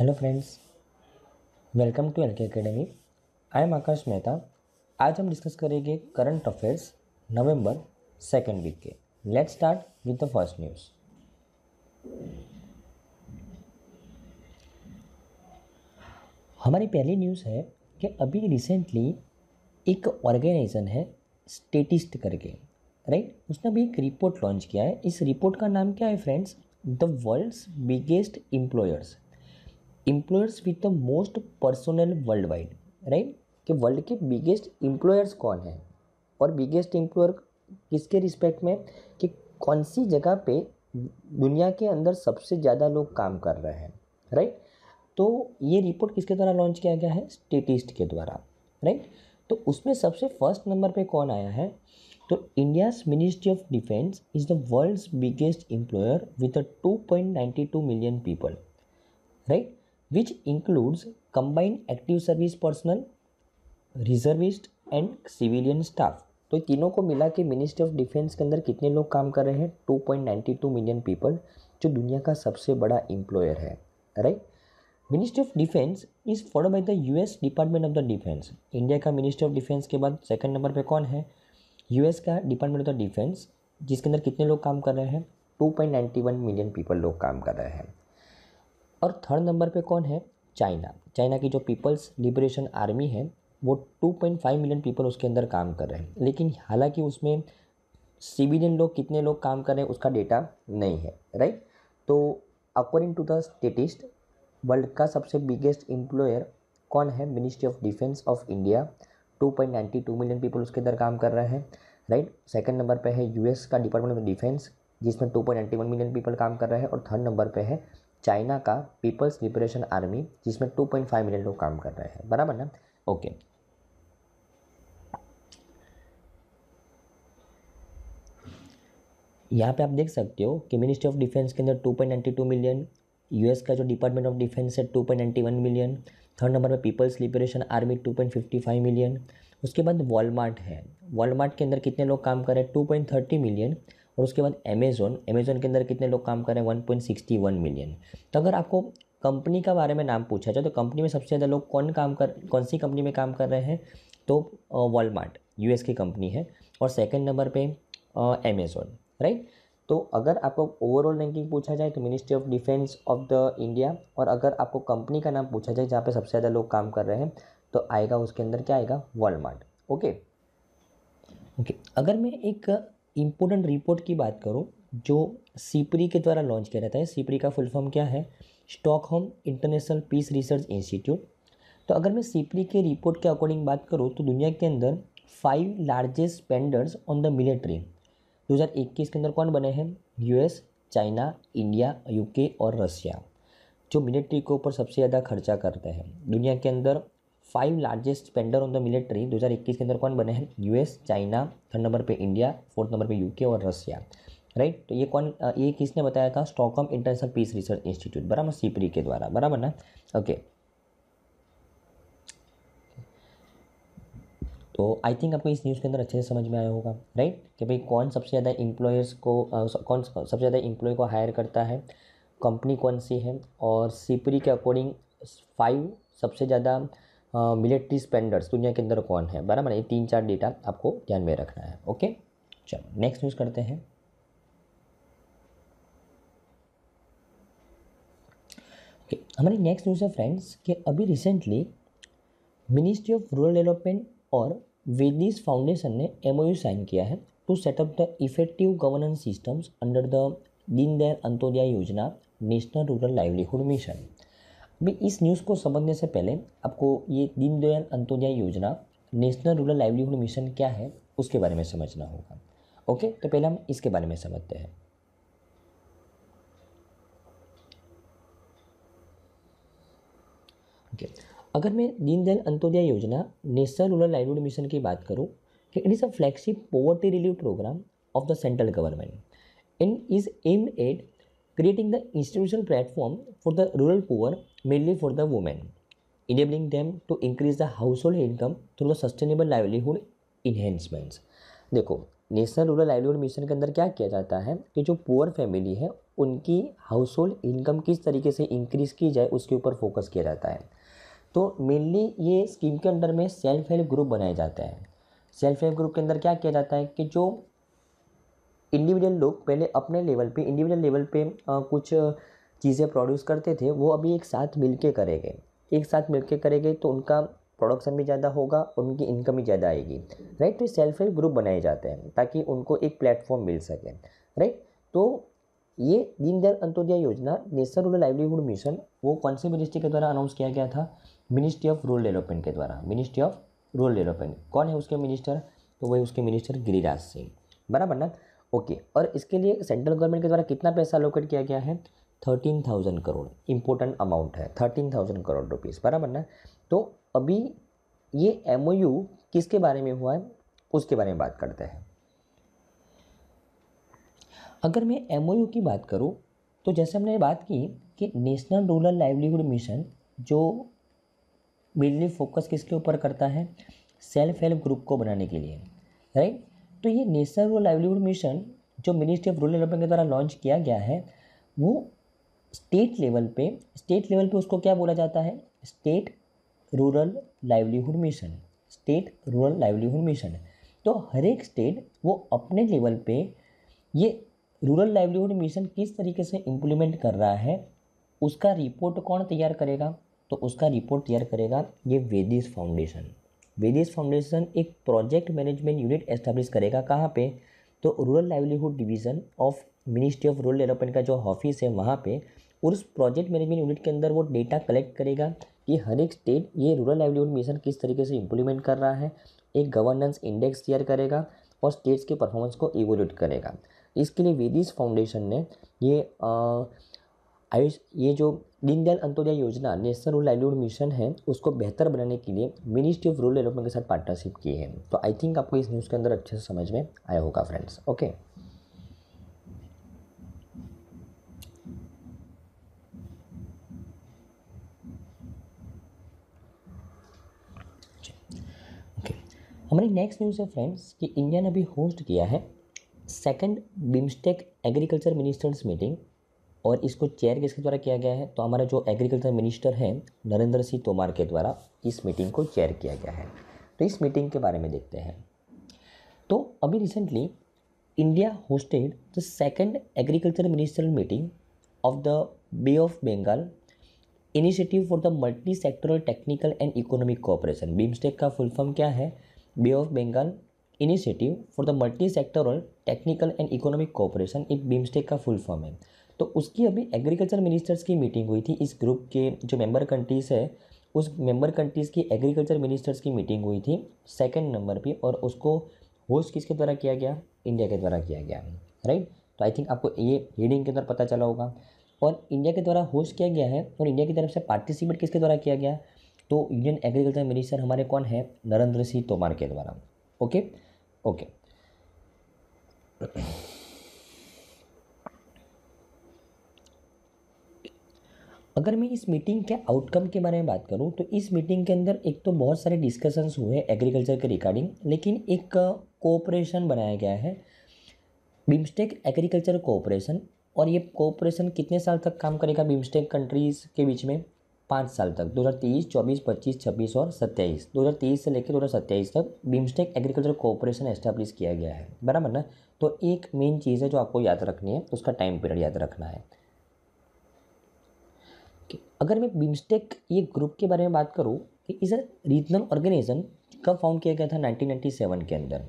Hello friends welcome to L K academy I am Akash Mehta आज हम discuss करेंगे current affairs November second week के let's start with the first news हमारी पहली news है कि अभी रिसेंटली एक ऑर्गेनाइजेशन है स्टेटिस्ट करके राइट उसने अभी एक रिपोर्ट लॉन्च किया है इस रिपोर्ट का नाम क्या है friends the world's biggest employers employers with the most personal worldwide right कि वर्ल्ड के बिगेस्ट एम्प्लॉयर्स कौन है और बिगेस्ट एम्प्लॉयर किसके रिस्पेक्ट में कि कौन सी जगह पे दुनिया के अंदर सबसे ज़्यादा लोग काम कर रहे हैं राइट तो ये रिपोर्ट किसके द्वारा लॉन्च किया गया है स्टेटिस्ट के द्वारा राइट तो उसमें सबसे फर्स्ट नंबर पे कौन आया है तो India's ministry of defence is the world's biggest employer with two point ninety two million people right which includes combined active service personnel reservist and civilian staff तो तीनों को मिला के मिनिस्ट्री ऑफ डिफेंस के अंदर कितने लोग काम कर रहे हैं 2.92 मिलियन पीपल जो दुनिया का सबसे बड़ा एम्प्लॉयर है right ministry of defence is follow by the US department of the defence India का मिनिस्ट्री ऑफ डिफेंस के बाद सेकंड नंबर पे कौन है यूएस का डिपार्टमेंट ऑफ द डिफेंस जिसके अंदर कितने लोग काम कर रहे हैं वन मिलियन पीपल लोग काम कर रहे हैं और थर्ड नंबर पे कौन है चाइना चाइना की जो पीपल्स लिबरेशन आर्मी है वो 2.5 मिलियन पीपल उसके अंदर काम कर रहे हैं लेकिन हालांकि उसमें सिविलियन लोग कितने लोग काम कर रहे हैं उसका डेटा नहीं है राइट तो according to the statist world का सबसे बिगेस्ट एम्प्लॉयर कौन है ministry of defence of India 2.92 million people उसके अंदर काम कर रहे हैं राइट सेकंड नंबर पे है यूएस का डिपार्टमेंट ऑफ डिफेंस जिसमें 2.91 मिलियन पीपल काम कर रहे हैं और थर्ड नंबर पे है चाइना का पीपल्स लिबरेशन आर्मी जिसमें 2.5 मिलियन लोग काम कर रहे हैं बराबर ना ओके यहाँ पे आप देख सकते हो कि मिनिस्ट्री ऑफ डिफेंस के अंदर 2.92 मिलियन यूएस का जो डिपार्टमेंट ऑफ डिफेंस है 2.91 मिलियन थर्ड नंबर पे पीपल्स लिबरेशन आर्मी 2.55 मिलियन उसके बाद वॉलमार्ट है वॉलमार्ट के अंदर कितने लोग काम कर रहे हैं थर्टी मिलियन और उसके बाद अमेज़ोन अमेज़ोन के अंदर कितने लोग काम कर रहे हैं 1.61 मिलियन तो अगर आपको कंपनी का बारे में नाम पूछा जाए तो कंपनी में सबसे ज़्यादा लोग कौन काम कर कौन सी कंपनी में काम कर रहे हैं तो वॉलमार्ट यूएस की कंपनी है और सेकेंड नंबर पर अमेज़ोन राइट तो अगर आपको ओवरऑल रैंकिंग पूछा जाए तो ministry of defence of the India और अगर आपको कंपनी का नाम पूछा जाए जहाँ पे सबसे ज़्यादा लोग काम कर रहे हैं तो आएगा उसके अंदर क्या आएगा वॉलमार्ट ओके ओके अगर मैं एक इम्पोर्टेंट रिपोर्ट की बात करूँ जो सीपरी के द्वारा लॉन्च किया जाता है सीपरी का फुल फॉर्म क्या है Stockholm international peace research institute तो अगर मैं सीपरी के रिपोर्ट के अकॉर्डिंग बात करूँ तो दुनिया के अंदर five largest spenders on the military 2021 के अंदर कौन बने हैं यूएस चाइना इंडिया यूके और रसिया जो मिलिट्री के ऊपर सबसे ज़्यादा खर्चा करते हैं दुनिया के अंदर five largest spender on the military 2021 के अंदर कौन बने हैं यूएस चाइना थर्ड नंबर पे इंडिया फोर्थ नंबर पे यूके और रसिया राइट तो ये कौन ये किसने बताया था Stockholm international peace research institute बराबर सीपरी के द्वारा बराबर ना ओके okay. तो आई थिंक आपको इस न्यूज़ के अंदर अच्छे से समझ में आया होगा राइट कि भाई कौन सबसे ज़्यादा एम्प्लॉयर्स को कौन सबसे ज़्यादा एम्प्लॉय को हायर करता है कंपनी कौन सी है और सीपरी के अकॉर्डिंग फाइव सबसे ज़्यादा मिलिट्री स्पेंडर्स दुनिया के अंदर कौन है बराबर ये तीन चार डेटा आपको ध्यान में रखना है ओके चलो नेक्स्ट न्यूज़ करते हैं ओके हमारी नेक्स्ट न्यूज़ है फ्रेंड्स कि अभी recently ministry of rural development और वेदीज फाउंडेशन ने एम साइन किया है to set up the effective governance systems under the Deendayal Antyodaya Yojana national rural livelihood mission भी इस न्यूज़ को समझने से पहले आपको ये दीनदयाल अंत्योदय योजना नेशनल रूरल लाइवलीहुड मिशन क्या है उसके बारे में समझना होगा ओके तो पहले हम इसके बारे में समझते हैं ओके अगर मैं दीनदयाल अंत्योदय योजना नेशनल रूरल लाइवलीहुड मिशन की बात करूँ कि it is a flagship poverty relieve programme of the central government and is aimed at creating the institutional platform for the rural poor mainly for the women, enabling them to increase the household income through the sustainable livelihood enhancements. देखो national rural livelihood mission के अंदर क्या किया जाता है कि जो poor family है उनकी हाउस होल्ड इनकम किस तरीके से इंक्रीज़ की जाए उसके ऊपर फोकस किया जाता है तो मेनली ये स्कीम के अंडर में सेल्फ हेल्प ग्रुप बनाए जाते हैं सेल्फ हेल्प ग्रुप के अंदर क्या किया जाता है कि जो इंडिविजुअल लोग पहले अपने लेवल पे इंडिविजुअल लेवल पे आ, कुछ चीज़ें प्रोड्यूस करते थे वो अभी एक साथ मिल करेंगे एक साथ मिल करेंगे तो उनका प्रोडक्शन भी ज़्यादा होगा उनकी इनकम भी ज़्यादा आएगी राइट तो सेल्फ हेल्प ग्रुप बनाए जाते हैं ताकि उनको एक प्लेटफॉर्म मिल सके राइट तो ये दीनदयाल अंत्योदय योजना नेशनल रूरल लाइवलीहुड मिशन वो कौन से मिनिस्ट्री के द्वारा अनाउंस किया गया था मिनिस्ट्री ऑफ रूरल डेवलपमेंट के द्वारा मिनिस्ट्री ऑफ रूरल डेवलपमेंट कौन है उसके मिनिस्टर तो वही उसके मिनिस्टर गिरिराज सिंह बराबर ना ओके और इसके लिए सेंट्रल गवर्नमेंट के द्वारा कितना पैसा अलोकेट किया गया है thirteen thousand crore important amount है थर्टीन थाउजेंड करोड़ रुपीज़ बराबर ना तो अभी ये एम किसके बारे में हुआ है उसके बारे में बात करते हैं अगर मैं एम की बात करूँ तो जैसे हमने बात की कि नेशनल रूरल लाइवलीहुड मिशन जो मेनली फोकस किसके ऊपर करता है सेल्फ हेल्प ग्रुप को बनाने के लिए राइट तो ये नेशनल रूरल लाइवलीहुड मिशन जो मिनिस्ट्री ऑफ रूरल डेवलपमेंट के द्वारा लॉन्च किया गया है वो स्टेट लेवल पे स्टेट लेवल पे उसको क्या बोला जाता है state rural livelihood mission state rural livelihood mission तो हर एक स्टेट वो अपने लेवल पे ये रूरल लाइवलीहुड मिशन किस तरीके से इम्प्लीमेंट कर रहा है उसका रिपोर्ट कौन तैयार करेगा तो उसका रिपोर्ट तैयार करेगा ये वेदिस फाउंडेशन वेदिस फाउंडेशन एक प्रोजेक्ट मैनेजमेंट यूनिट एस्टेब्लिश करेगा कहाँ पे तो rural livelihood division of ministry of rural development का जो ऑफिस है वहाँ पे और उस प्रोजेक्ट मैनेजमेंट यूनिट के अंदर वो डेटा कलेक्ट करेगा कि हर एक स्टेट ये रूरल लाइवलीहुड मिशन किस तरीके से इम्प्लीमेंट कर रहा है एक गवर्नेंस इंडेक्स तैयार करेगा और स्टेट्स के परफॉर्मेंस को इवोल्यूट करेगा इसके लिए वेदिस फाउंडेशन ने ये आयुष ये जो दीनदयाल अंत्योदय योजना नेशनल रूरल लाइवलीहुड मिशन है उसको बेहतर बनाने के लिए मिनिस्ट्री ऑफ रूरल डेवलपमेंट के साथ पार्टनरशिप की है तो आई थिंक आपको इस न्यूज़ के अंदर अच्छे से समझ में आया होगा फ्रेंड्स ओके हमारी नेक्स्ट न्यूज़ है फ्रेंड्स कि इंडिया ने अभी होस्ट किया है second BIMSTEC agriculture ministers meeting और इसको चेयर किसके द्वारा किया गया है तो हमारा जो एग्रीकल्चर मिनिस्टर है नरेंद्र सिंह तोमर के द्वारा इस मीटिंग को चेयर किया गया है तो इस मीटिंग के बारे में देखते हैं तो अभी recently India hosted the second agriculture minister meeting of the Bay of Bengal initiative for the multi sectoral technical and economic cooperation BIMSTEC का फुल फॉर्म क्या है Bay of Bengal initiative for the multi sectoral technical and economic cooperation एक BIMSTEC का full form है तो उसकी अभी agriculture ministers की मीटिंग हुई थी इस ग्रुप के जो मेंबर कंट्रीज़ है उस मेंबर कंट्रीज़ की एग्रीकल्चर मिनिस्टर्स की मीटिंग हुई थी सेकंड नंबर पे और उसको होस्ट किसके द्वारा किया गया इंडिया के द्वारा किया गया राइट तो आई थिंक आपको ये हेडिंग के अंदर पता चला होगा और इंडिया के द्वारा होस्ट किया गया है और इंडिया की तरफ से पार्टिसिपेट किसके द्वारा किया गया तो इंडियन एग्रीकल्चर मिनिस्टर हमारे कौन है नरेंद्र सिंह तोमर के द्वारा ओके ओके अगर मैं इस मीटिंग के आउटकम के बारे में बात करूं तो इस मीटिंग के अंदर एक तो बहुत सारे डिस्कशंस हुए एग्रीकल्चर के रिगार्डिंग लेकिन एक कोऑपरेशन बनाया गया है बिम्स्टेक एग्रीकल्चर कोऑपरेशन और ये कोऑपरेशन कितने साल तक काम करेगा बिम्स्टेक कंट्रीज़ के बीच में पाँच साल तक 2023, 24, 25, 26 और 27 2023 से लेकर 2027 तक बिम्स्टेक एग्रीकल्चर कोऑपरेशन एस्टेब्लिश किया गया है बराबर ना तो एक मेन चीज़ है जो आपको याद रखनी है उसका टाइम पीरियड याद रखना है अगर मैं बिम्स्टेक ये ग्रुप के बारे में बात करूँ कि इस रीजनल ऑर्गेनाइजेशन कब फाउंड किया गया था सेवन के अंदर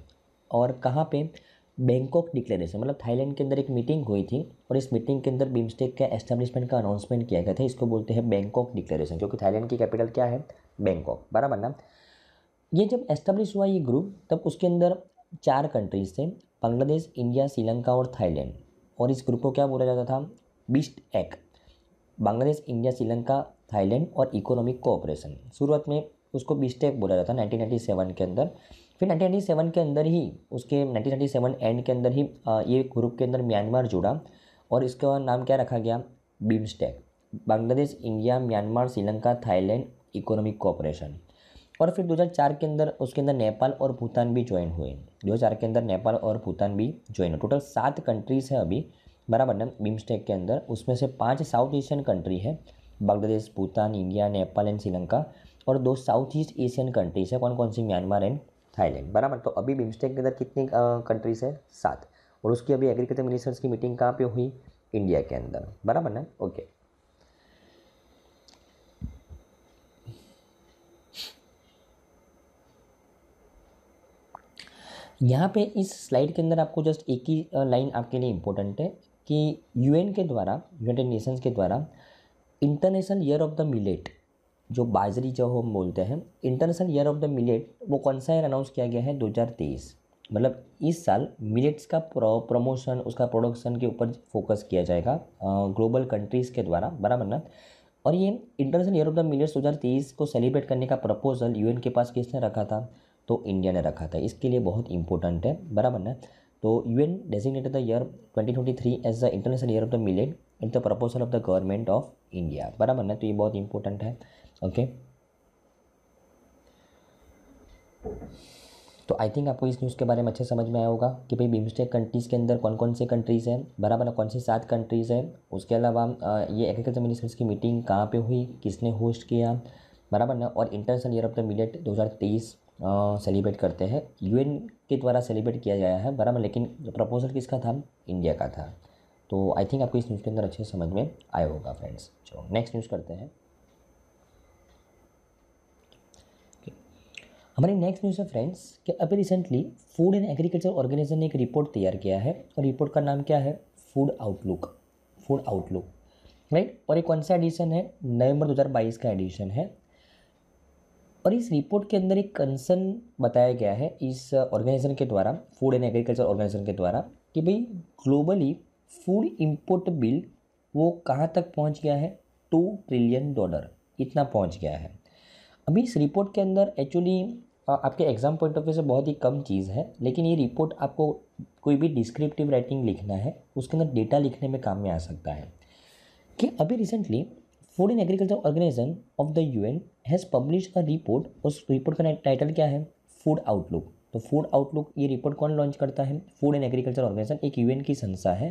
और कहाँ पर बैंकॉक डिक्लेरेशन मतलब थाईलैंड के अंदर एक मीटिंग हुई थी और इस मीटिंग के अंदर बिम्स्टेक का एस्टेब्लिशमेंट का अनाउंसमेंट किया गया था इसको बोलते हैं बैंकॉक डिक्लेरेशन क्योंकि थाईलैंड की कैपिटल क्या है बैंकॉक बराबर ना ये जब एस्टेब्लिश हुआ ये ग्रुप तब उसके अंदर चार कंट्रीज थे बांग्लादेश इंडिया श्रीलंका और थाईलैंड और इस ग्रुप को क्या बोला जाता था बिस्ट एक बांग्लादेश इंडिया श्रीलंका थाईलैंड और इकोनॉमिक कोऑपरेशन शुरुआत में उसको बिस्टेक बोला जाता है नाइनटीन के अंदर फिर 1997 के अंदर ही उसके 1997 एंड के अंदर ही ये ग्रुप के अंदर म्यांमार जुड़ा और इसका नाम क्या रखा गया BIMSTEC Bangladesh India Myanmar Sri Lanka Thailand economic cooperation और फिर 2004 के अंदर उसके अंदर नेपाल और भूटान भी ज्वाइन हुए 2004 के अंदर नेपाल और भूटान भी ज्वाइन हुए टोटल सात कंट्रीज़ हैं अभी बराबर ना बिम्स्टेक के अंदर उसमें से पांच साउथ एशियन कंट्री है बांग्लादेश भूटान इंडिया नेपाल एंड श्रीलंका और दो साउथ ईस्ट एशियन कंट्रीज़ है कौन कौन सी म्यांमार एंड थाईलैंड बराबर तो अभी बिम्स्टेक के अंदर कितनी कंट्रीज़ है सात और उसकी अभी एग्रीकल्चर मिनिस्टर्स की मीटिंग कहाँ पे हुई इंडिया के अंदर बराबर ना ओके यहाँ पे इस स्लाइड के अंदर आपको जस्ट एक ही लाइन आपके लिए इम्पोर्टेंट है कि यूएन के द्वारा यूनाइटेड नेशंस के द्वारा international year of the millet जो बाजरी जो हम बोलते हैं international year of the millet वो कौन सा ईयर अनाउंस किया गया है 2023 मतलब इस साल मिलेट्स का प्रमोशन उसका प्रोडक्शन के ऊपर फोकस किया जाएगा ग्लोबल कंट्रीज़ के द्वारा बराबर ना और ये international year of the millets दो हज़ार तेईस को सेलिब्रेट करने का प्रपोजल यू के पास किसने रखा था तो इंडिया ने रखा था इसके लिए बहुत इंपॉर्टेंट है बराबर ना तो U N designated the year twenty as the international year of the millet in the proposal of the government of India बराबर ना तो ये बहुत इंपॉर्टेंट है ओके तो आई थिंक आपको इस न्यूज़ के बारे में अच्छे समझ में आया होगा कि भाई बिमस्टेक कंट्रीज़ के अंदर कौन कौन से कंट्रीज़ हैं बराबर कौन से सात कंट्रीज़ हैं उसके अलावा ये एग्रीकल्चर मिनिस्टर्स की मीटिंग कहाँ पे हुई किसने होस्ट किया बराबर ना और international year of the millet दो हज़ार तेईस सेलिब्रेट करते हैं यू के द्वारा सेलिब्रेट किया गया है बराबर लेकिन प्रपोजल किसका था इंडिया का था तो आई थिंक आपको इस न्यूज़ के अंदर अच्छे समझ में आया होगा फ्रेंड्स चलो नेक्स्ट न्यूज़ करते हैं हमारी नेक्स्ट न्यूज़ है फ्रेंड्स कि अभी recently food and agriculture organisation ने एक रिपोर्ट तैयार किया है और रिपोर्ट का नाम क्या है food outlook food outlook right और एक कौन सा एडिशन है नवंबर 2022 का एडिशन है और इस रिपोर्ट के अंदर एक कंसर्न बताया गया है इस ऑर्गेनाइजेशन के द्वारा फूड एंड एग्रीकल्चर ऑर्गेनाइजेशन के द्वारा कि भाई ग्लोबली फूड इम्पोर्ट बिल वो कहाँ तक पहुँच गया है टू ट्रिलियन डॉलर इतना पहुँच गया है अभी इस रिपोर्ट के अंदर एक्चुअली आपके एग्ज़ाम पॉइंट ऑफ व्यू से बहुत ही कम चीज़ है लेकिन ये रिपोर्ट आपको कोई भी डिस्क्रिप्टिव राइटिंग लिखना है उसके अंदर डेटा लिखने में काम में आ सकता है कि अभी recently food and agriculture organisation of the U N has publish a report उस रिपोर्ट का टाइटल क्या है फूड आउटलुक तो फूड आउटलुक ये रिपोर्ट कौन लॉन्च करता है फूड एंड एग्रीकल्चर ऑर्गेनाइजेशन एक यू की संस्था है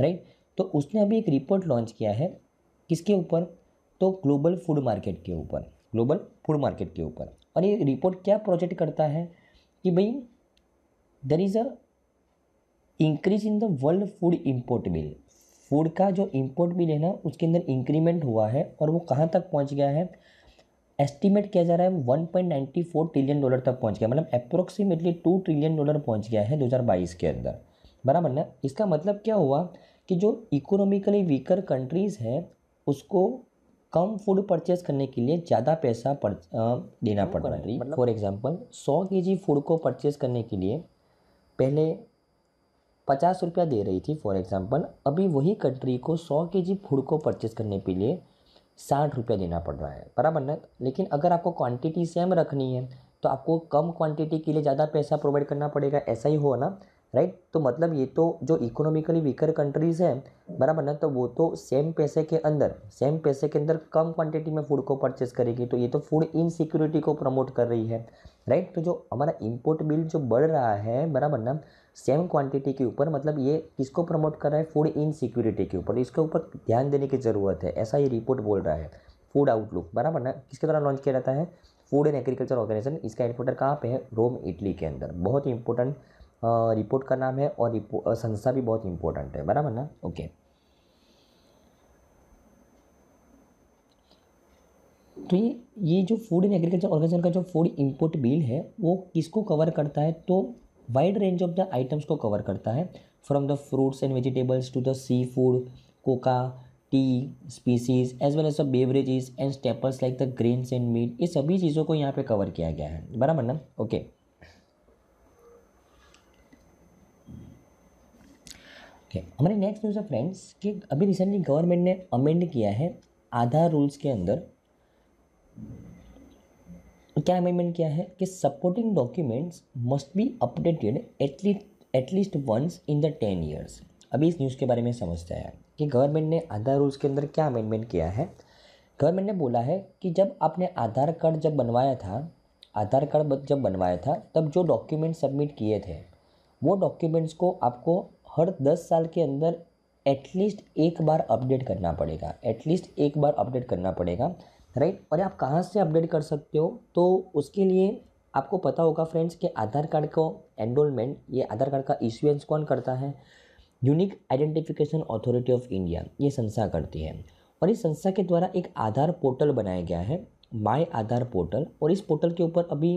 राइट तो उसने अभी एक रिपोर्ट लॉन्च किया है किसके ऊपर तो ग्लोबल फूड मार्केट के ऊपर ग्लोबल फूड मार्केट के ऊपर और ये रिपोर्ट क्या प्रोजेक्ट करता है कि भाई there is a increase in the world food import bill food का जो इम्पोर्ट बिल है ना उसके अंदर इंक्रीमेंट हुआ है और वो कहाँ तक पहुँच गया है एस्टिमेट किया जा रहा है one point ninety four trillion dollar तक पहुँच गया मतलब अप्रोक्सीमेटली टू ट्रिलियन डॉलर पहुँच गया है दो हज़ार बाईस के अंदर बराबर ना इसका मतलब क्या हुआ कि जो इकोनॉमिकली वीकर कंट्रीज़ हैं उसको कम फूड परचेज करने के लिए ज़्यादा पैसा पर, देना पड़ रहा है फॉर एग्ज़ाम्पल मतलब सौ के जी फूड को परचेज करने के लिए पहले पचास रुपया दे रही थी फॉर एग्ज़ाम्पल अभी वही कंट्री को सौ के जी फूड को परचेज करने के लिए साठ रुपया देना पड़ रहा है बराबर ना लेकिन अगर आपको क्वांटिटी सेम रखनी है तो आपको कम क्वांटिटी के लिए ज़्यादा पैसा प्रोवाइड करना पड़ेगा ऐसा ही हो ना राइट तो मतलब ये तो जो इकोनॉमिकली वीकर कंट्रीज़ हैं बराबर ना तो वो तो सेम पैसे के अंदर सेम पैसे के अंदर कम क्वांटिटी में फूड को परचेस करेगी तो ये तो फूड इनसिक्योरिटी को प्रमोट कर रही है राइट तो जो हमारा इंपोर्ट बिल जो बढ़ रहा है बराबर ना सेम क्वांटिटी के ऊपर मतलब ये किसको प्रमोट कर रहा है फूड इनसिक्योरिटी के ऊपर तो इसके ऊपर ध्यान देने की ज़रूरत है ऐसा ये रिपोर्ट बोल रहा है फूड आउटलुक बराबर ना किसके द्वारा लॉन्च किया जाता है फूड एंड एग्रीकल्चर ऑर्गेनाइजेशन इसका हेडक्वार्टर कहाँ पे है रोम इटली के अंदर बहुत ही इंपॉर्टेंट रिपोर्ट का नाम है और संस्था भी बहुत इंपॉर्टेंट है बराबर ना ओके तो ये ये जो फूड एंड एग्रीकल्चर ऑर्गेनाइजेशन का जो फूड इंपोर्ट बिल है वो किसको कवर करता है तो wide range of the items को कवर करता है from the fruits and vegetables to the seafood cocoa tea species as well as the beverages and staples like the grains and meat ये सभी चीज़ों को यहाँ पे कवर किया गया है बराबर ना ओके okay. ओके हमारे नेक्स्ट न्यूज़ है फ्रेंड्स कि अभी रिसेंटली गवर्नमेंट ने अमेंड किया है आधार रूल्स के अंदर क्या अमेंडमेंट किया है कि supporting documents must be updated at least at least once in the ten years अभी इस न्यूज़ के बारे में समझते हैं कि गवर्नमेंट ने आधार रूल्स के अंदर क्या अमेंडमेंट किया है गवर्नमेंट ने बोला है कि जब आपने आधार कार्ड जब बनवाया था आधार कार्ड जब बनवाया था तब जो डॉक्यूमेंट सबमिट किए थे वो डॉक्यूमेंट्स को आपको हर दस साल के अंदर एटलीस्ट एक बार अपडेट करना पड़ेगा एटलीस्ट एक बार अपडेट करना पड़ेगा राइट और आप कहाँ से अपडेट कर सकते हो तो उसके लिए आपको पता होगा फ्रेंड्स कि आधार कार्ड को एनरोलमेंट ये आधार कार्ड का इश्यूएंस कौन करता है unique identification authority of India ये संस्था करती है और इस संस्था के द्वारा एक आधार पोर्टल बनाया गया है माय आधार पोर्टल और इस पोर्टल के ऊपर अभी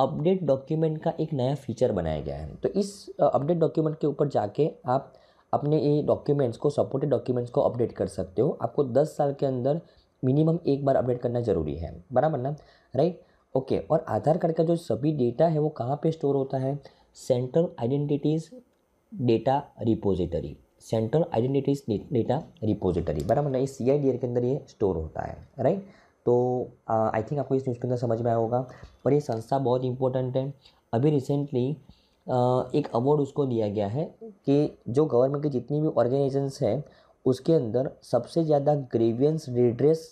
अपडेट डॉक्यूमेंट का एक नया फीचर बनाया गया है तो इस अपडेट डॉक्यूमेंट के ऊपर जाके आप अपने ये डॉक्यूमेंट्स को सपोर्टेड डॉक्यूमेंट्स को अपडेट कर सकते हो आपको दस साल के अंदर मिनिमम एक बार अपडेट करना ज़रूरी है बराबर ना राइट ओके और आधार कार्ड का जो सभी डेटा है वो कहाँ पे स्टोर होता है central identities data repository central identities data repository बराबर ना ये सी के अंदर ये स्टोर होता है राइट तो आई थिंक आपको इस न्यूज़ के अंदर समझ में आया होगा और ये संस्था बहुत इंपॉर्टेंट है अभी रिसेंटली एक अवार्ड उसको दिया गया है कि जो गवर्नमेंट की जितनी भी ऑर्गेनाइजेशंस हैं उसके अंदर सबसे ज़्यादा ग्रेवियंस रिड्रेस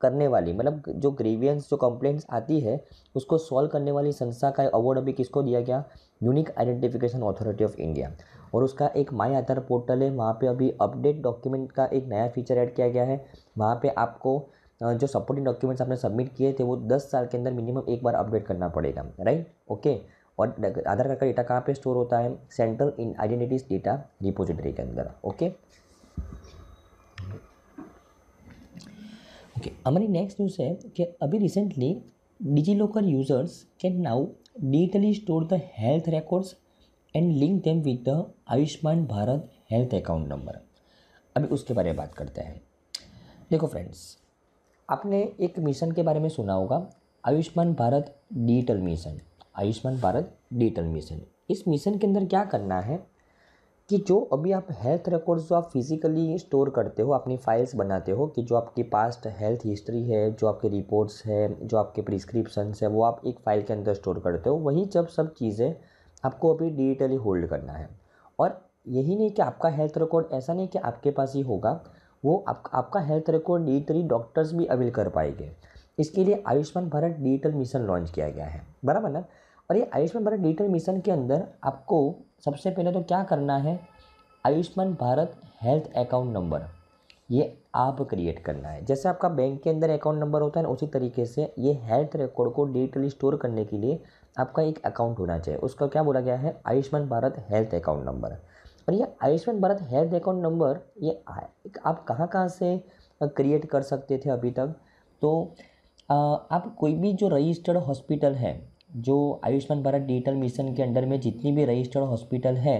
करने वाली मतलब जो ग्रेवियंस जो कंप्लेंट्स आती है उसको सॉल्व करने वाली संस्था का अवार्ड अभी किसको दिया गया unique identification authority of India और उसका एक माई आधार पोर्टल है वहाँ पे अभी अपडेट डॉक्यूमेंट का एक नया फीचर ऐड किया गया है वहाँ पे आपको जो सपोर्टिंग डॉक्यूमेंट्स आपने सबमिट किए थे वो दस साल के अंदर मिनिमम एक बार अपडेट करना पड़ेगा राइट ओके और आधार कार्ड का डेटा कहाँ पे स्टोर होता है central in identities data depository के अंदर ओके ओके हमारी नेक्स्ट न्यूज़ है कि अभी recently DigiLocker users can now digitally store the health records and link them with the Ayushman Bharat health account number अभी उसके बारे में बात करते हैं देखो फ्रेंड्स आपने एक मिशन के बारे में सुना होगा Ayushman Bharat digital mission Ayushman Bharat digital mission इस मिशन के अंदर क्या करना है कि जो अभी आप हेल्थ रिकॉर्ड्स जो आप फिज़िकली स्टोर करते हो अपनी फाइल्स बनाते हो कि जो आपकी पास्ट हेल्थ हिस्ट्री है जो आपके रिपोर्ट्स है जो आपके प्रिस्क्रिप्शंस है वो आप एक फ़ाइल के अंदर स्टोर करते हो वही जब सब चीज़ें आपको अभी डिजिटली होल्ड करना है और यही नहीं कि आपका हेल्थ रिकॉर्ड ऐसा नहीं कि आपके पास ही होगा वो आप, आपका हेल्थ रिकॉर्ड डिजिटली डॉक्टर्स भी अवेल कर पाएंगे इसके लिए Ayushman Bharat digital mission launch किया गया है बराबर ना और ये आयुष्मान भारत डिजिटल मिशन के अंदर आपको सबसे पहले तो क्या करना है Ayushman Bharat health account number ये आप क्रिएट करना है जैसे आपका बैंक के अंदर अकाउंट नंबर होता है ना उसी तरीके से ये हेल्थ रिकॉर्ड को डिजिटली स्टोर करने के लिए आपका एक अकाउंट होना चाहिए उसका क्या बोला गया है Ayushman Bharat health account number और ये Ayushman Bharat health account number ये आप कहाँ कहाँ से क्रिएट कर सकते थे अभी तक तो आप कोई भी जो रजिस्टर्ड हॉस्पिटल है जो आयुष्मान भारत डिजिटल मिशन के अंडर में जितनी भी रजिस्टर्ड हॉस्पिटल है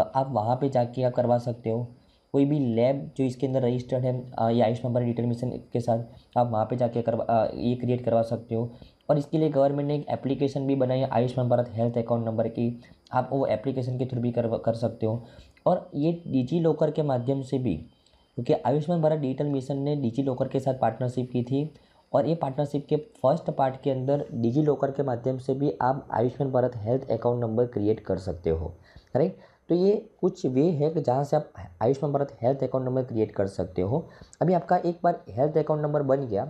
आप वहाँ पे जाके आप करवा सकते हो कोई भी लैब जो इसके अंदर रजिस्टर्ड है या आयुष्मान भारत डिजिटल मिशन के साथ आप वहाँ पे जाके करवा ये क्रिएट करवा सकते हो और इसके लिए गवर्नमेंट ने एक एप्लीकेशन भी बनाई है Ayushman Bharat health account number की आप वो एप्लीकेशन के थ्रू भी कर कर सकते हो और ये डिजी लॉकर के माध्यम से भी क्योंकि आयुष्मान भारत डिजिटल मिशन ने डिजी लॉकर के साथ पार्टनरशिप की थी और ये पार्टनरशिप के फर्स्ट पार्ट के अंदर डिजी लॉकर के माध्यम से भी आप Ayushman Bharat health account number create कर सकते हो राइट तो ये कुछ वे है कि जहाँ से आप Ayushman Bharat health account number create कर सकते हो अभी आपका एक बार हेल्थ अकाउंट नंबर बन गया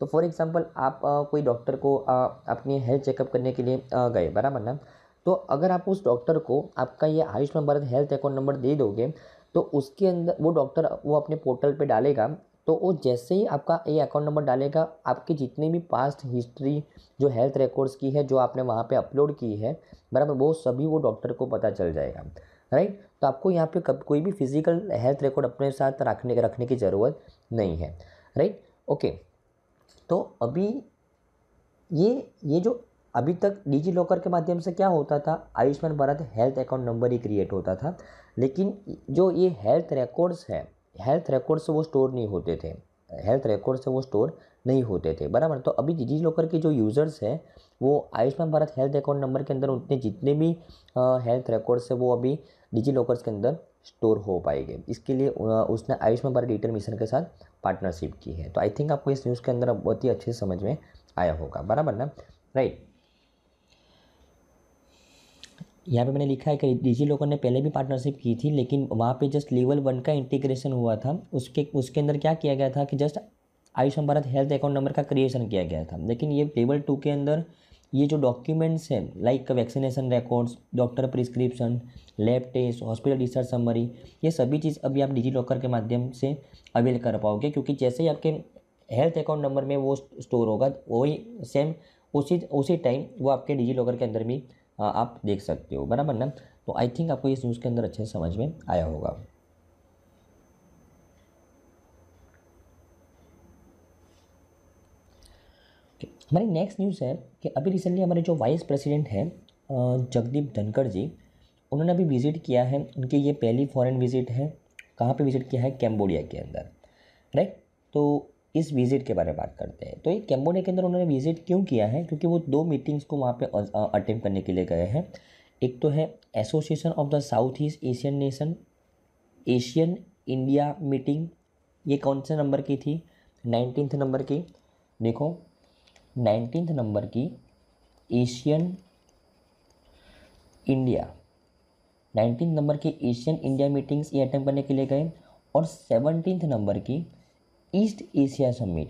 तो फॉर एग्ज़ाम्पल आप आ, कोई डॉक्टर को आ, अपनी हेल्थ चेकअप करने के लिए आ, गए बराबर ना तो अगर आप उस डॉक्टर को आपका ये Ayushman Bharat health account number दे दोगे तो उसके अंदर वो डॉक्टर वो अपने पोर्टल पे डालेगा तो वो जैसे ही आपका ये अकाउंट नंबर डालेगा आपकी जितनी भी पास्ट हिस्ट्री जो हेल्थ रिकॉर्ड्स की है जो आपने वहाँ पे अपलोड की है बराबर वो सभी वो डॉक्टर को पता चल जाएगा राइट तो आपको यहाँ पे कब कोई भी फिजिकल हेल्थ रिकॉर्ड अपने साथ रखने रखने की ज़रूरत नहीं है राइट ओके तो अभी ये ये जो अभी तक डिजी लॉकर के माध्यम से क्या होता था Ayushman Bharat health account number ही क्रिएट होता था लेकिन जो ये हेल्थ रिकॉर्ड्स है हेल्थ रिकॉर्ड से वो स्टोर नहीं होते थे हेल्थ रिकॉर्ड्स से वो स्टोर नहीं होते थे बराबर तो अभी डिजी लॉकर के जो यूज़र्स हैं वो Ayushman Bharat health account number के अंदर उतने जितने भी हेल्थ रिकॉर्ड्स है वो अभी डिजी लॉकर्स के अंदर स्टोर हो पाएंगे इसके लिए उसने आयुष्मान भारत डिटेल मिशन के साथ पार्टनरशिप की है तो आई थिंक आपको इस न्यूज़ के अंदर बहुत ही अच्छे से समझ में आया होगा बराबर ना राइट यहाँ पे मैंने लिखा है कि डिजी लॉकर ने पहले भी पार्टनरशिप की थी लेकिन वहाँ पे जस्ट लेवल वन का इंटीग्रेशन हुआ था उसके उसके अंदर क्या किया गया था कि just Ayushman Bharat health account number का क्रिएशन किया गया था लेकिन ये लेवल टू के अंदर ये जो डॉक्यूमेंट्स हैं like vaccination records doctor prescription lab test hospital research summary ये सभी चीज़ अभी आप डिजी लॉकर के माध्यम से अवेल कर पाओगे क्योंकि जैसे ही आपके हेल्थ अकाउंट नंबर में वो स्टोर होगा वही सेम उसी उसी टाइम वो आपके डिजी लॉकर के अंदर भी हाँ, आप देख सकते हो बराबर ना तो आई थिंक आपको इस न्यूज़ के अंदर अच्छे से समझ में आया होगा हमारी नेक्स्ट न्यूज़ है कि अभी रिसेंटली हमारे जो वाइस प्रेसिडेंट हैं जगदीप धनखड़ जी उन्होंने अभी विज़िट किया है उनकी ये पहली फॉरेन विज़िट है कहाँ पे विज़िट किया है कैम्बोडिया के अंदर राइट तो इस विज़िट के बारे में बात करते हैं तो ये कैम्बोडिया के अंदर उन्होंने विज़िट क्यों किया है क्योंकि वो दो मीटिंग्स को वहाँ पे अटेंड करने के लिए गए हैं एक तो है association of the south east Asian nation ASEAN India meeting ये कौन से नंबर की थी नाइनटीन नंबर की देखो नाइनटीन नंबर की एशियन इंडिया नाइनटीन नंबर की एशियन इंडिया मीटिंग्स ये अटेंड करने के लिए गए और सेवनटीन नंबर की east Asia summit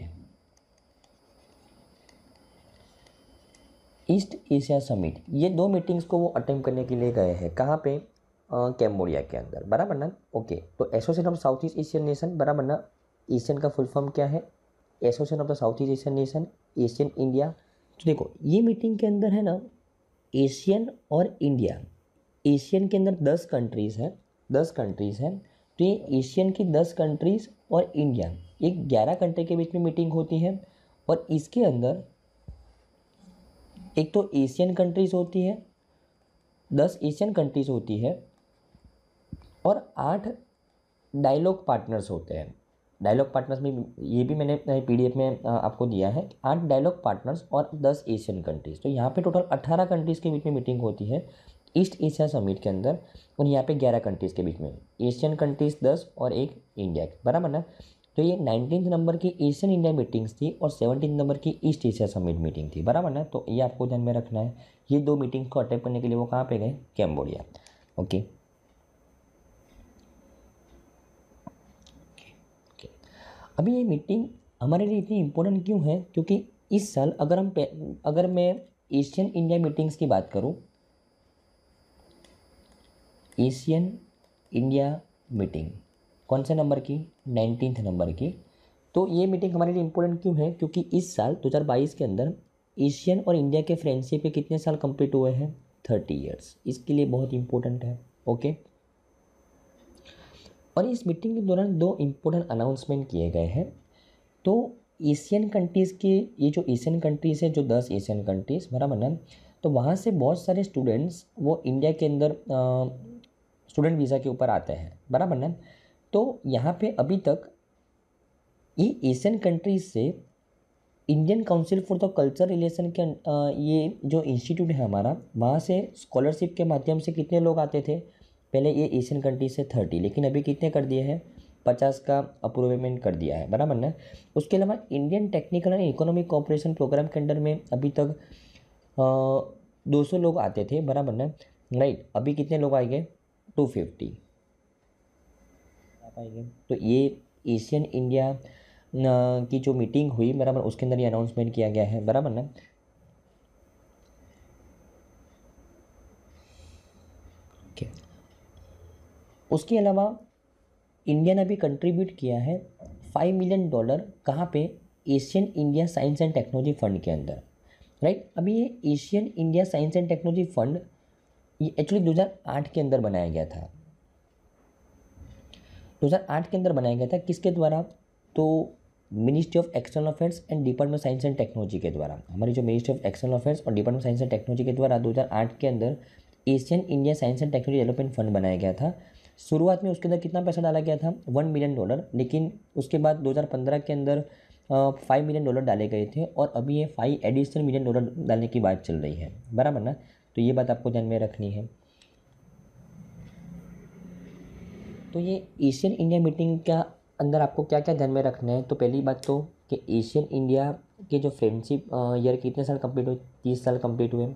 east Asia summit ये दो मीटिंग्स को वो अटेंड करने के लिए गए हैं कहाँ पे कैम्बोडिया के अंदर बराबर ना ओके तो association of south east Asian nation बराबर ना एशियन का फुल फॉर्म क्या है association of the south east Asian nation ASEAN India तो देखो ये मीटिंग के अंदर है ना एशियन और इंडिया एशियन के अंदर दस कंट्रीज़ हैं दस कंट्रीज़ हैं तो ये एशियन की दस कंट्रीज़ और इंडिया एक ग्यारह कंट्री के बीच में मीटिंग होती है और इसके अंदर एक तो एशियन कंट्रीज़ होती है दस एशियन कंट्रीज़ होती है और आठ डायलॉग पार्टनर्स होते हैं डायलॉग पार्टनर्स में ये भी मैंने पीडीएफ में आपको दिया है आठ डायलॉग पार्टनर्स और दस एशियन कंट्रीज़ तो यहाँ पे टोटल अट्ठारह कंट्रीज़ के बीच में मीटिंग होती है ईस्ट एशिया समिट के अंदर और यहाँ पे ग्यारह कंट्रीज़ के बीच में एशियन कंट्रीज़ दस और एक इंडिया बराबर ना तो ये नाइनटीन नंबर की एशियन इंडिया मीटिंग्स थी और सेवनटीन नंबर की ईस्ट एशिया समिट मीटिंग थी बराबर ना तो ये आपको ध्यान में रखना है ये दो मीटिंग्स को अटैक करने के लिए वो कहाँ पे गए कैम्बोडिया ओके अभी ये मीटिंग हमारे लिए इतनी इम्पोर्टेंट क्यों है क्योंकि इस साल अगर हम अगर मैं एशियन इंडिया मीटिंग्स की बात करूं एशियन इंडिया मीटिंग कौन से नंबर की नाइनटीन्थ नंबर की तो ये मीटिंग हमारे लिए इम्पोर्टेंट क्यों है क्योंकि इस साल 2022 के अंदर एशियन और इंडिया के फ्रेंडशिप के कितने साल कंप्लीट हुए हैं थर्टी ईयर्स इसके लिए बहुत इम्पोर्टेंट है ओके और इस मीटिंग के दौरान दो इम्पोर्टेंट अनाउंसमेंट किए गए हैं तो एशियन कंट्रीज़ के ये जो एशियन कंट्रीज़ है जो दस एशियन कंट्रीज़ बराबर ना तो वहाँ से बहुत सारे स्टूडेंट्स वो इंडिया के अंदर स्टूडेंट वीज़ा के ऊपर आते हैं बराबर ना तो यहाँ पे अभी तक ये एशियन कंट्रीज से Indian council for the culture relation के ये जो इंस्टीट्यूट है हमारा वहाँ से स्कॉलरशिप के माध्यम से कितने लोग आते थे पहले ये एशियन कंट्रीज से थर्टी लेकिन अभी कितने कर दिए हैं पचास का अप्रूवमेंट कर दिया है बराबर ना उसके अलावा Indian technical and economic cooperation program के अंडर में अभी तक दो सौ लोग आते थे बराबर ना राइट अभी कितने लोग आएंगे टू फिफ्टी पाएंगे तो ये एशियन इंडिया की जो मीटिंग हुई बराबर उसके अंदर ये अनाउंसमेंट किया गया है बराबर ना उसके अलावा इंडिया ने भी कंट्रीब्यूट किया है फाइव मिलियन डॉलर कहाँ पे ASEAN India science and technology fund के अंदर राइट अभी ये ASEAN India science and technology fund ये एक्चुअली 2008 के अंदर बनाया गया था 2008 के अंदर बनाया गया था किसके द्वारा तो ministry of external affairs and department science and technology के द्वारा हमारी जो मिनिस्ट्री ऑफ एक्सटर्नल अफेयर्स और डिपार्टमेंट साइंस एंड टेक्नोलॉजी के द्वारा 2008 के अंदर ASEAN India science and technology development fund बनाया गया था शुरुआत में उसके अंदर कितना पैसा डाला गया था वन मिलियन डॉलर लेकिन उसके बाद पंद्रह के अंदर फाइव मिलियन डॉलर डाले गए थे और अभी ये फाइव एडिशनल मिलियन डॉलर डालने की बात चल रही है बराबर ना तो ये बात आपको ध्यान में रखनी है तो ये एशियन इंडिया मीटिंग का अंदर आपको क्या क्या ध्यान में रखना है तो पहली बात तो कि एशियन इंडिया के जो फ्रेंडशिप ईयर कितने साल कंप्लीट हुए तीस साल कंप्लीट हुए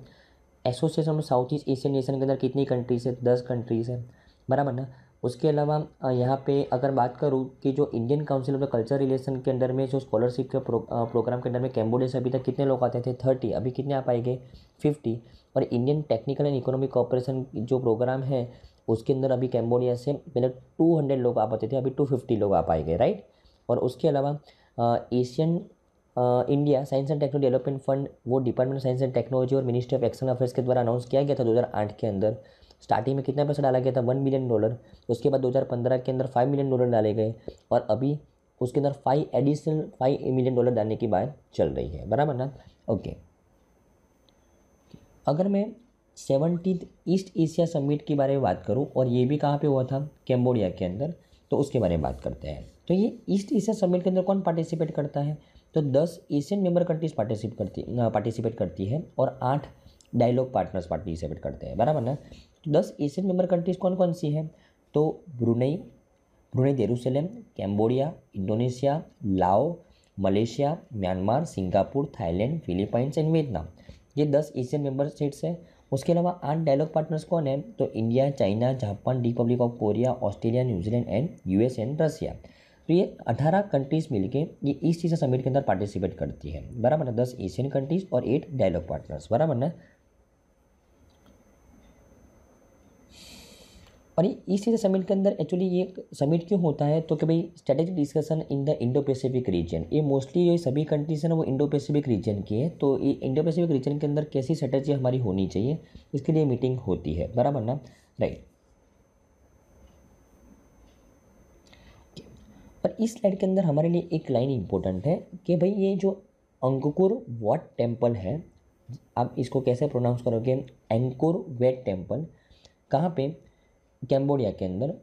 association of south east Asian nation के अंदर कितनी कंट्रीज़ है दस कंट्रीज़ है बराबर ना उसके अलावा यहाँ पे अगर बात करूँ कि जो Indian council of culture relation के अंडर में जो स्कॉलरशिप के प्रो, प्रोग्राम के अंडर में कैम्बोडिया से अभी तक कितने लोग आते थे थर्टी अभी कितने आ पाएंगे फिफ्टी और Indian technical and economic cooperation जो प्रोग्राम है उसके अंदर अभी कैम्बोडिया से मतलब टू हंड्रेड लोग आ पाते थे अभी टू फिफ्टी लोग आ पाएंगे राइट और उसके अलावा ASEAN India science and technology development fund वो department of science and technology और मिनिस्ट्री ऑफ एक्सटर्नल अफेयर्स के द्वारा अनाउंस किया गया था आठ के अंदर स्टार्टिंग में कितना पैसा डाला गया था वन मिलियन डॉलर उसके बाद पंद्रह के अंदर फाइव मिलियन डॉलर डाले गए और अभी उसके अंदर five additional five million dollar डालने की बात चल रही है बराबर ना ओके अगर मैं सेवनटीन ईस्ट एशिया समिट के बारे में बात करूँ और ये भी कहाँ पे हुआ था कैम्बोडिया के अंदर तो उसके बारे में बात करते हैं तो ये ईस्ट एशिया समिट के अंदर कौन पार्टिसिपेट करता है तो दस एशियन मेंबर कंट्रीज पार्टिसिपेट करती पार्टिसिपेट करती है और आठ डायलॉग पार्टनर्स पार्टिसिपेट करते हैं बराबर ना तो दस एशियन मेंबर कंट्रीज़ कौन कौन सी हैं तो Brunei Brunei Darussalam Cambodia Indonesia Lao Malaysia Myanmar Singapore Thailand Philippines and Vietnam ये दस एशियन मेंबर स्टेट्स हैं उसके अलावा आठ डायलॉग पार्टनर्स कौन है तो India China Japan republic of Korea Australia New Zealand and US and Russia तो ये अठारह कंट्रीज़ मिलके ये ईस्ट एशिया समिट के अंदर पार्टिसिपेट करती है बराबर ना दस एशियन कंट्रीज़ और एट डायलॉग पार्टनर्स बराबर ना और इस चीज़ समिट के अंदर एक्चुअली ये समिट क्यों होता है तो कि भाई strategic discussion in the Indo Pacific region ये मोस्टली ये सभी कंट्रीज हैं वो इंडो पैसिफिक रीजन की है तो ये इंडो पैसिफिक रीजन के अंदर कैसी स्ट्रेटेजी हमारी होनी चाहिए इसके लिए मीटिंग होती है बराबर ना राइट पर इस स्लाइड के अंदर हमारे लिए एक लाइन इंपॉर्टेंट है कि भाई ये जो अंकुर वॉट टेम्पल है आप इसको कैसे प्रोनाउंस करोगे एंकुर वेट टेम्पल कहाँ पे कैम्बोडिया के अंदर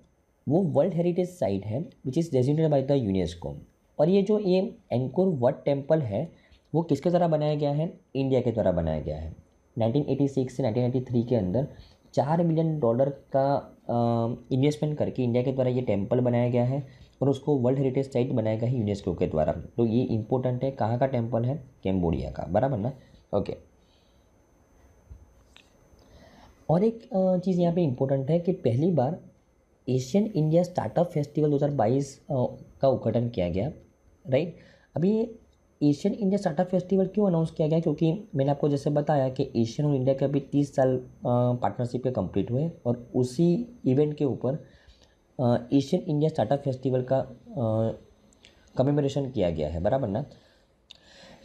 वो वर्ल्ड हेरिटेज साइट है which is designated by the UNESCO और ये जो ये एंकोर वट टेम्पल है वो किसके द्वारा बनाया गया है इंडिया के द्वारा बनाया गया है 1986 से 1993 के अंदर चार मिलियन डॉलर का इन्वेस्टमेंट करके इंडिया के द्वारा ये टेम्पल बनाया गया है और उसको वर्ल्ड हेरिटेज साइट बनाया गया है यूनेस्को के द्वारा तो ये इंपॉर्टेंट है कहाँ का टेम्पल है कैम्बोडिया का बराबर ना ओके और एक चीज़ यहाँ पे इम्पोर्टेंट है कि पहली बार एशियन इंडिया स्टार्टअप फेस्टिवल 2022 का उद्घाटन किया गया राइट अभी एशियन इंडिया स्टार्टअप फेस्टिवल क्यों अनाउंस किया गया क्योंकि मैंने आपको जैसे बताया कि एशियन और इंडिया के अभी तीस साल पार्टनरशिप के कंप्लीट हुए और उसी इवेंट के ऊपर एशियन इंडिया स्टार्टअप फेस्टिवल का कमेमोरेशन किया गया है बराबर ना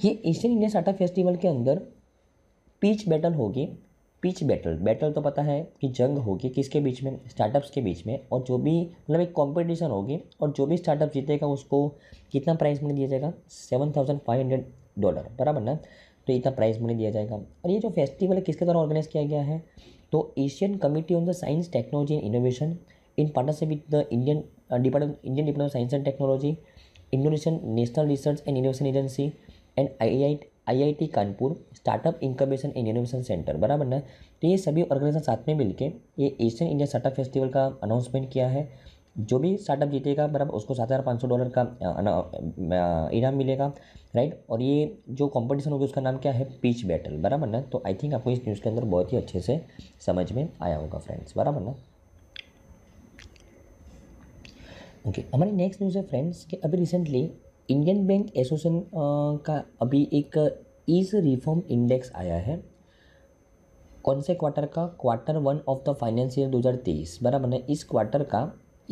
ये एशियन इंडिया स्टार्टअप फेस्टिवल के अंदर पीच बैटल होगी पिच बैटल बैटल तो पता है कि जंग होगी किसके बीच में स्टार्टअप्स के बीच में और जो भी मतलब एक कंपटीशन होगी और जो भी स्टार्टअप जीतेगा उसको कितना प्राइस मनी दिया जाएगा seven thousand five hundred dollar बराबर ना तो इतना प्राइस मनी दिया जाएगा और ये जो फेस्टिवल है किसके द्वारा ऑर्गेनाइज किया गया है तो ASEAN committee on the science technology and innovation in partnership with the Indian department Indian department of science and technology Indonesian national research and innovation agency and I IIT Kanpur startup incubation and innovation centre बराबर ना तो ये सभी organisation साथ में मिलकर ये ASEAN India startup festival का अनाउंसमेंट किया है जो भी स्टार्टअप जीतेगा बराबर उसको सात हज़ार पाँच सौ डॉलर का इनाम मिलेगा राइट और ये जो कंपटीशन होगी उसका नाम क्या है पीच बैटल बराबर ना तो आई थिंक आपको इस न्यूज़ के अंदर बहुत ही अच्छे से समझ में आया होगा फ्रेंड्स बराबर ना ओके हमारी नेक्स्ट न्यूज़ है फ्रेंड्स कि अभी रिसेंटली इंडियन बैंक एसोसिएशन का अभी एक ईज रिफॉर्म इंडेक्स आया है कौन से क्वार्टर का quarter one of the finance year तेईस बराबर है इस क्वार्टर का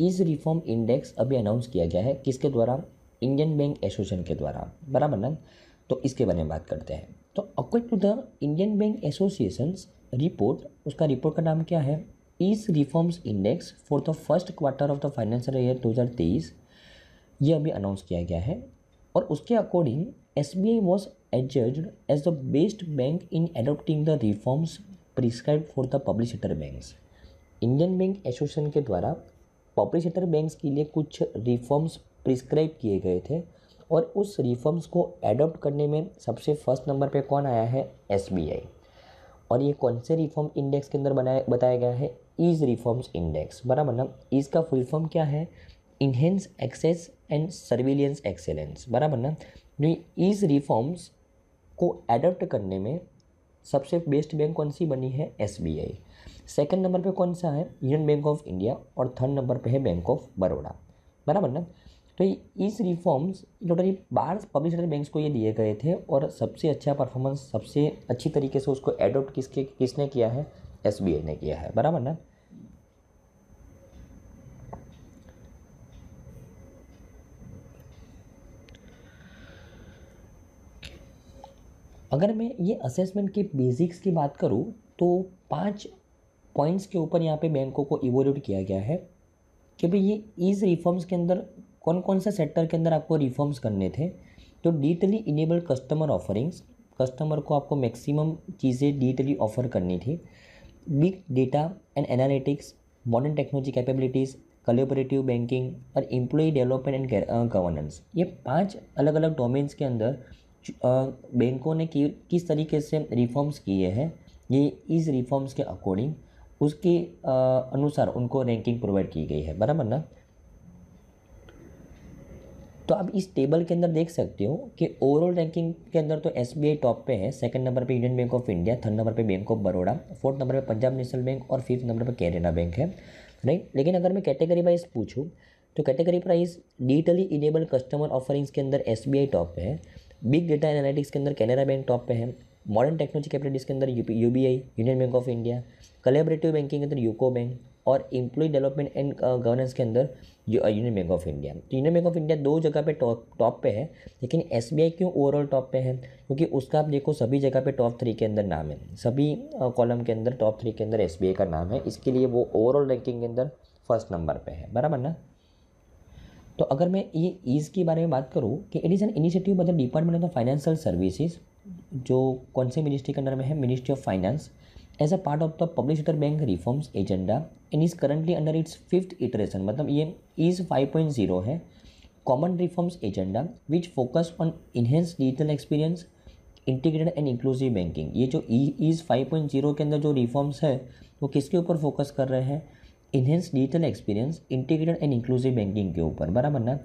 ईज रिफॉर्म इंडेक्स अभी अनाउंस किया गया है किसके द्वारा इंडियन बैंक एसोसिएशन के द्वारा बराबर ना तो इसके बारे में बात करते हैं तो according to the Indian bank association report उसका रिपोर्ट का नाम क्या है ease reforms index for the first quarter of the financial year दो हज़ार तेईस ये अभी अनाउंस किया गया है और उसके according S B I was adjudged as the best bank in adopting the reforms prescribe for the public sector banks Indian bank association के द्वारा पब्लिक सेक्टर बैंक्स के लिए कुछ रिफॉर्म्स प्रिस्क्राइब किए गए थे और उस रिफॉर्म्स को एडॉप्ट करने में सबसे फर्स्ट नंबर पे कौन आया है एस बी आई और ये कौन से रिफॉर्म इंडेक्स के अंदर बनाया बताया गया है ईज रिफॉर्म्स इंडेक्स बराबर ना ईज का फुल फॉर्म क्या है enhance access and surveillance excellence बराबर ना जो इस रिफॉर्म्स को एडोप्ट करने में सबसे बेस्ट बैंक कौन सी बनी है S B I second number पर कौन सा है यूनियन बैंक ऑफ इंडिया और थर्ड नंबर पर है बैंक ऑफ बड़ौड़ा बराबर ना तो इस रिफॉर्म्स टोटली बारह पब्लिक सेक्टर बैंक्स को ये दिए गए थे और सबसे अच्छा परफॉर्मेंस सबसे अच्छी तरीके से उसको एडोप्ट किसके किसने किया है एस बी आई ने किया है बराबर ना अगर मैं ये असेसमेंट के बेसिक्स की बात करूँ तो पाँच पॉइंट्स के ऊपर यहाँ पे बैंकों को इवोल्यूट किया गया है कि भाई ये इस रिफॉर्म्स के अंदर कौन कौन सा सेक्टर के अंदर आपको रिफॉर्म्स करने थे तो digitally enable customer offerings customer को आपको मैक्सिमम चीज़ें डिजिटली ऑफर करनी थी big data and analytics modern technology capabilities collaborative banking और एम्प्लॉई डेवलपमेंट एंड गवर्नेंस ये पांच अलग अलग डोमेन्स के अंदर बैंकों ने किस तरीके से रिफॉर्म्स किए हैं ये इस रिफॉर्म्स के अकॉर्डिंग उसके अनुसार उनको रैंकिंग प्रोवाइड की गई है बराबर ना तो आप इस टेबल के अंदर देख सकते हो कि ओवरऑल रैंकिंग के अंदर तो एस टॉप पे है सेकंड नंबर पे Indian bank of India third number पे bank of Baroda fourth number पे पंजाब नेशनल बैंक और फिफ्थ नंबर पे कैनेडा बैंक है राइट लेकिन अगर मैं कैटेगरी वाइज पूछूँ तो category price digitally enable customer offerings के अंदर एस टॉप पे है बिग डेटा एनालिटिक्स के अंदर कैनरा बैंक टॉप पे है मॉडर्न टेक्नोलॉजी कैपिटलिस्ट के अंदर U B I union bank of India collaborative banking के अंदर यूको बैंक और इम्प्लॉय डेवलपमेंट एंड गवर्नेंस के अंदर यूनियन बैंक ऑफ इंडिया तो यूनियन बैंक ऑफ इंडिया दो जगह पे टॉप टॉप पे है लेकिन एस क्यों ओवरऑल टॉप पे है क्योंकि उसका आप देखो सभी जगह पे टॉप थ्री के अंदर नाम है सभी कॉलम uh, के अंदर टॉप थ्री के अंदर एस का नाम है इसके लिए वो ओवरऑल रैंकिंग के अंदर फर्स्ट नंबर पर है बराबर ना तो अगर मैं ये ईज़ के बारे में बात करूँ कि इट इज़ एन इनिशिएटिव मतलब department of the financial services जो कौन से मिनिस्ट्री के अंडर में है ministry of finance as a part of the public sector bank reforms agenda in is currently under its fifth iteration मतलब ये is zero है common reforms agenda which focus on enhance digital experience integrated and inclusive banking ये जो E is zero के अंदर जो reforms है वो किसके ऊपर फोकस कर रहे हैं enhance digital experience integrated and inclusive banking के ऊपर बराबर ना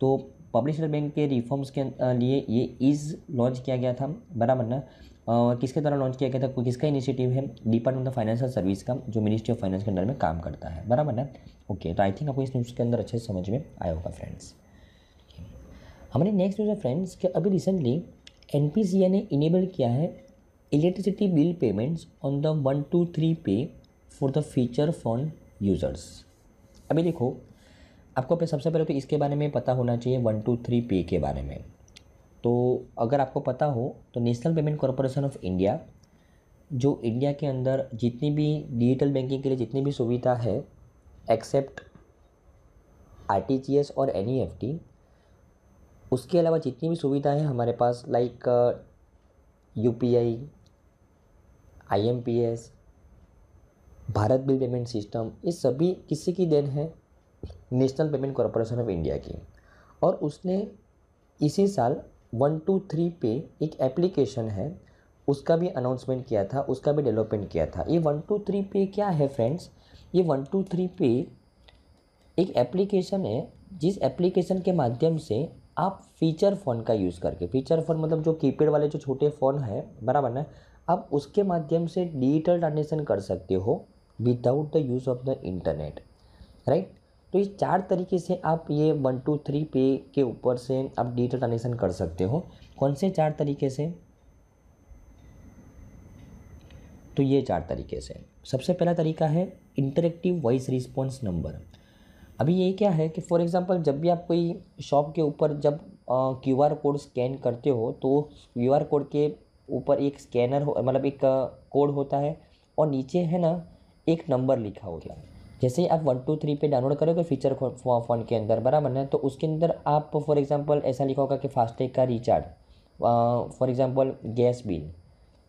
तो पब्लिशर बैंक के रिफॉर्म्स के लिए ये इज़ लॉन्च किया गया था बराबर ना और किसके द्वारा लॉन्च किया गया था किसका इनिशिएटिव है डिपार्टमेंट ऑफ फाइनेंशियल सर्विस का जो मिनिस्ट्री ऑफ फाइनेंस के अंडर में काम करता है बराबर ना ओके तो आई थिंक आपको इस न्यूज़ के अंदर अच्छे से समझ में आया होगा फ्रेंड्स हमारे नेक्स्ट न्यूज़ है फ्रेंड्स कि अभी रिसेंटली एन ने इनेबल किया है electricity bill payments on the one two three pay for the feature phone users अभी देखो आपको पे सबसे पहले तो इसके बारे में पता होना चाहिए वन टू थ्री पे के बारे में तो अगर आपको पता हो तो national payment corporation of India जो इंडिया के अंदर जितनी भी डिजिटल बैंकिंग के लिए जितनी भी सुविधा है एक्सेप्ट आर और एन e उसके अलावा जितनी भी सुविधा है हमारे पास like U P I I M P S Bharat bill payment system ये सभी किसी की देन है national payment corporation of India की और उसने इसी साल वन टू थ्री पे एक एप्लीकेशन है उसका भी अनाउंसमेंट किया था उसका भी डेवलपमेंट किया था ये वन टू थ्री पे क्या है फ्रेंड्स ये वन टू थ्री पे एक एप्लीकेशन है जिस एप्लीकेशन के माध्यम से आप फीचर फ़ोन का यूज़ करके फीचर फ़ोन मतलब जो कीपैड वाले जो छोटे फ़ोन है बराबर ना आप उसके माध्यम से डिजिटल ट्रांजेक्शन कर सकते हो without the use of the internet right तो ये चार तरीके से आप ये वन टू थ्री पे के ऊपर से आप डिजिटल ट्रांजेक्शन कर सकते हो कौन से चार तरीके से तो ये चार तरीके से सबसे पहला तरीका है इंटरेक्टिव वॉइस रिस्पॉन्स नंबर अभी ये क्या है कि फॉर एग्जांपल जब भी आप कोई शॉप के ऊपर जब क्यू आर कोड स्कैन करते हो तो क्यू आर कोड के ऊपर एक स्कैनर हो मतलब एक कोड होता है और नीचे है ना एक नंबर लिखा होगा जैसे ही आप one two three pay download करोगे फीचर फोन के अंदर बराबर ना तो उसके अंदर आप फॉर एग्जांपल ऐसा लिखा होगा कि फास्टैग का recharge for example gas bill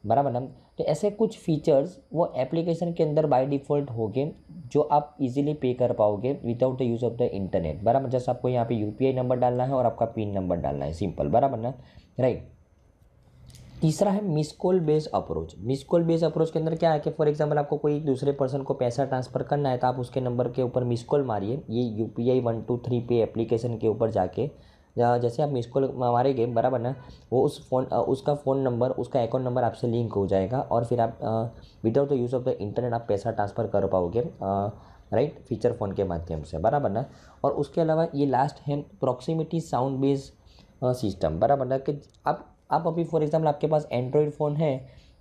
बराबर ना तो ऐसे कुछ फीचर्स वो एप्लीकेशन के अंदर बाय डिफ़ॉल्ट होंगे जो आप इजीली पे कर पाओगे without the use of the internet बराबर जैसे आपको यहाँ पे यू नंबर डालना है और आपका पिन नंबर डालना है सिंपल बराबर ना राइट तीसरा है miss call based approach miss call based approach के अंदर क्या है कि फॉर एग्जांपल आपको कोई दूसरे पर्सन को पैसा ट्रांसफ़र करना है तो आप उसके नंबर के ऊपर मिस कॉल मारिए ये U P I one two three pay application के ऊपर जाके जैसे आप मिस कॉल मारेंगे बराबर ना वो उस फ़ोन उसका फ़ोन नंबर उसका अकाउंट नंबर आपसे लिंक हो जाएगा और फिर आप without the use of the internet आप पैसा ट्रांसफ़र कर पाओगे राइट फीचर फ़ोन के माध्यम से बराबर ना और उसके अलावा ये लास्ट है प्रॉक्सीमिटी साउंड बेस्ड सिस्टम बराबर ना कि आप आप अभी फॉर एग्ज़ाम्पल आपके पास एंड्रॉयड फ़ोन है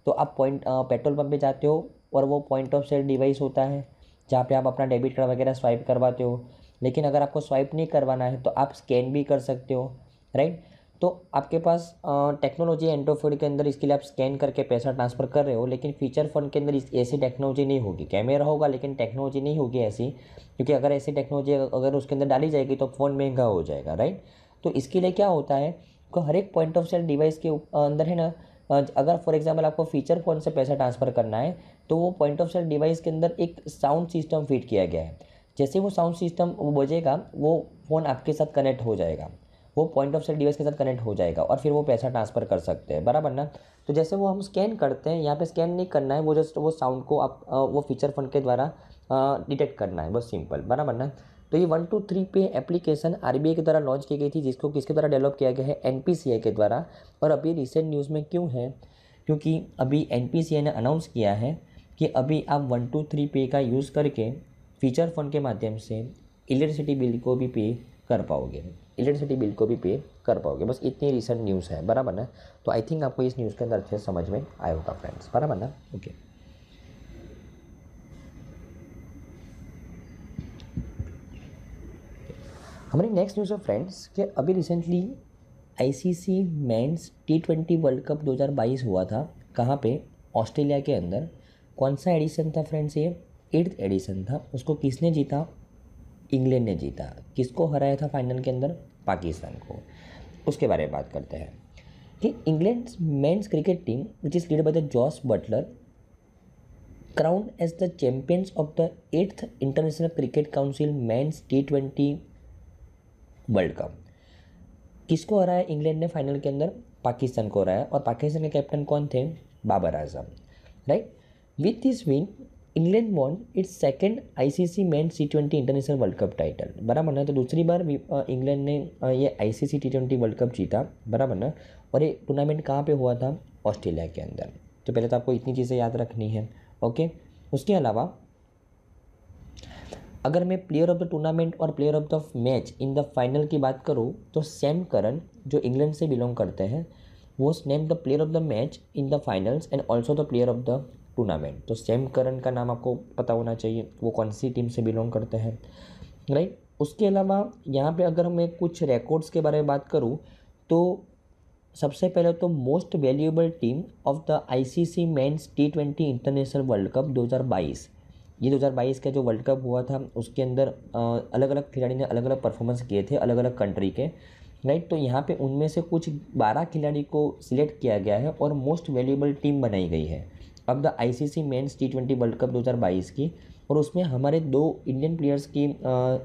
तो आप पॉइंट पेट्रोल पंप पे जाते हो और वो पॉइंट ऑफ सेल डिवाइस होता है जहाँ पे आप अपना डेबिट कार्ड वगैरह स्वाइप करवाते हो लेकिन अगर आपको स्वाइप नहीं करवाना है तो आप स्कैन भी कर सकते हो राइट तो आपके पास टेक्नोलॉजी एंड्रोफोड के अंदर इसके लिए आप स्कैन करके पैसा ट्रांसफ़र कर रहे हो लेकिन फीचर फ़ोन के अंदर ऐसी टेक्नोलॉजी नहीं होगी कैमरा होगा लेकिन टेक्नोलॉजी नहीं होगी ऐसी क्योंकि अगर ऐसी टेक्नोलॉजी अगर उसके अंदर डाली जाएगी तो फ़ोन महंगा हो जाएगा राइट तो इसके लिए क्या होता है आपको हर एक पॉइंट ऑफ सेल डिवाइस के अंदर है ना अगर फॉर एग्जांपल आपको फीचर फ़ोन से पैसा ट्रांसफ़र करना है तो वो पॉइंट ऑफ सेल डिवाइस के अंदर एक साउंड सिस्टम फिट किया गया है जैसे वो साउंड सिस्टम वो बजेगा वो फ़ोन आपके साथ कनेक्ट हो जाएगा वो पॉइंट ऑफ सेल डिवाइस के साथ कनेक्ट हो जाएगा और फिर वो पैसा ट्रांसफ़र कर सकते हैं बराबर ना तो जैसे वो हम स्कैन करते हैं यहाँ पे स्कैन नहीं करना है वो जस्ट वो साउंड को आप वो फीचर फ़ोन के द्वारा डिटेक्ट करना है बस सिंपल बराबर ना तो ये one two three pay application R के द्वारा लॉन्च की गई थी जिसको किसके द्वारा डेवलप किया गया है एन के द्वारा और अभी रिसेंट न्यूज़ में क्यों है क्योंकि अभी एन ने अनाउंस किया है कि अभी आप वन टू थ्री पे का यूज़ करके फीचर फ़ोन के माध्यम से इलेक्ट्रिसिटी बिल को भी पे कर पाओगे इलेक्ट्रिसिटी बिल को भी पे कर पाओगे बस इतनी रिसेंट न्यूज़ है बराबर ना तो आई थिंक आपको इस न्यूज़ के अंदर अच्छे समझ में आया होगा फ्रेंड्स बराबर ना ओके okay. हमारी नेक्स्ट न्यूज़ है फ्रेंड्स कि अभी recently ICC men's T twenty world cup 2022 हुआ था कहाँ पे ऑस्ट्रेलिया के अंदर कौन सा एडिशन था फ्रेंड्स ये एट्थ एडिशन था उसको किसने जीता इंग्लैंड ने जीता किसको हराया था फाइनल के अंदर पाकिस्तान को उसके बारे में बात करते हैं कि England men's cricket team which is lead by the Jos Buttler as the champions of the eighth international cricket council men's T twenty world cup किसको हराया इंग्लैंड ने फाइनल के अंदर पाकिस्तान को हराया और पाकिस्तान के कैप्टन कौन थे Babar Azam right with this win England won its second I C C men T twenty international world cup title बराबर ना तो दूसरी बार इंग्लैंड ने ये I C C T twenty world cup जीता बराबर ना और ये टूर्नामेंट कहाँ पे हुआ था ऑस्ट्रेलिया के अंदर तो पहले तो आपको इतनी चीज़ें याद रखनी है ओके उसके अलावा अगर मैं प्लेयर ऑफ द टूर्नामेंट और player of the match in the final की बात करूँ तो सैम करन जो इंग्लैंड से बिलोंग करते हैं वो name the player of the match in the finals and also the player of the tournament तो सैम करन का नाम आपको पता होना चाहिए वो कौन सी टीम से बिलोंग करते हैं राइट उसके अलावा यहाँ पे अगर मैं कुछ रिकॉर्ड्स के बारे में बात करूँ तो सबसे पहले तो most valuable team of the ICC men's T twenty international world cup 2022 ये 2022 का जो वर्ल्ड कप हुआ था उसके अंदर अलग अलग खिलाड़ी ने अलग अलग परफॉर्मेंस किए थे अलग अलग कंट्री के राइट तो यहाँ पे उनमें से कुछ 12 खिलाड़ी को सिलेक्ट किया गया है और मोस्ट वैल्यूबल टीम बनाई गई है अब the C men's T twenty world cup 2022 की और उसमें हमारे दो इंडियन प्लेयर्स की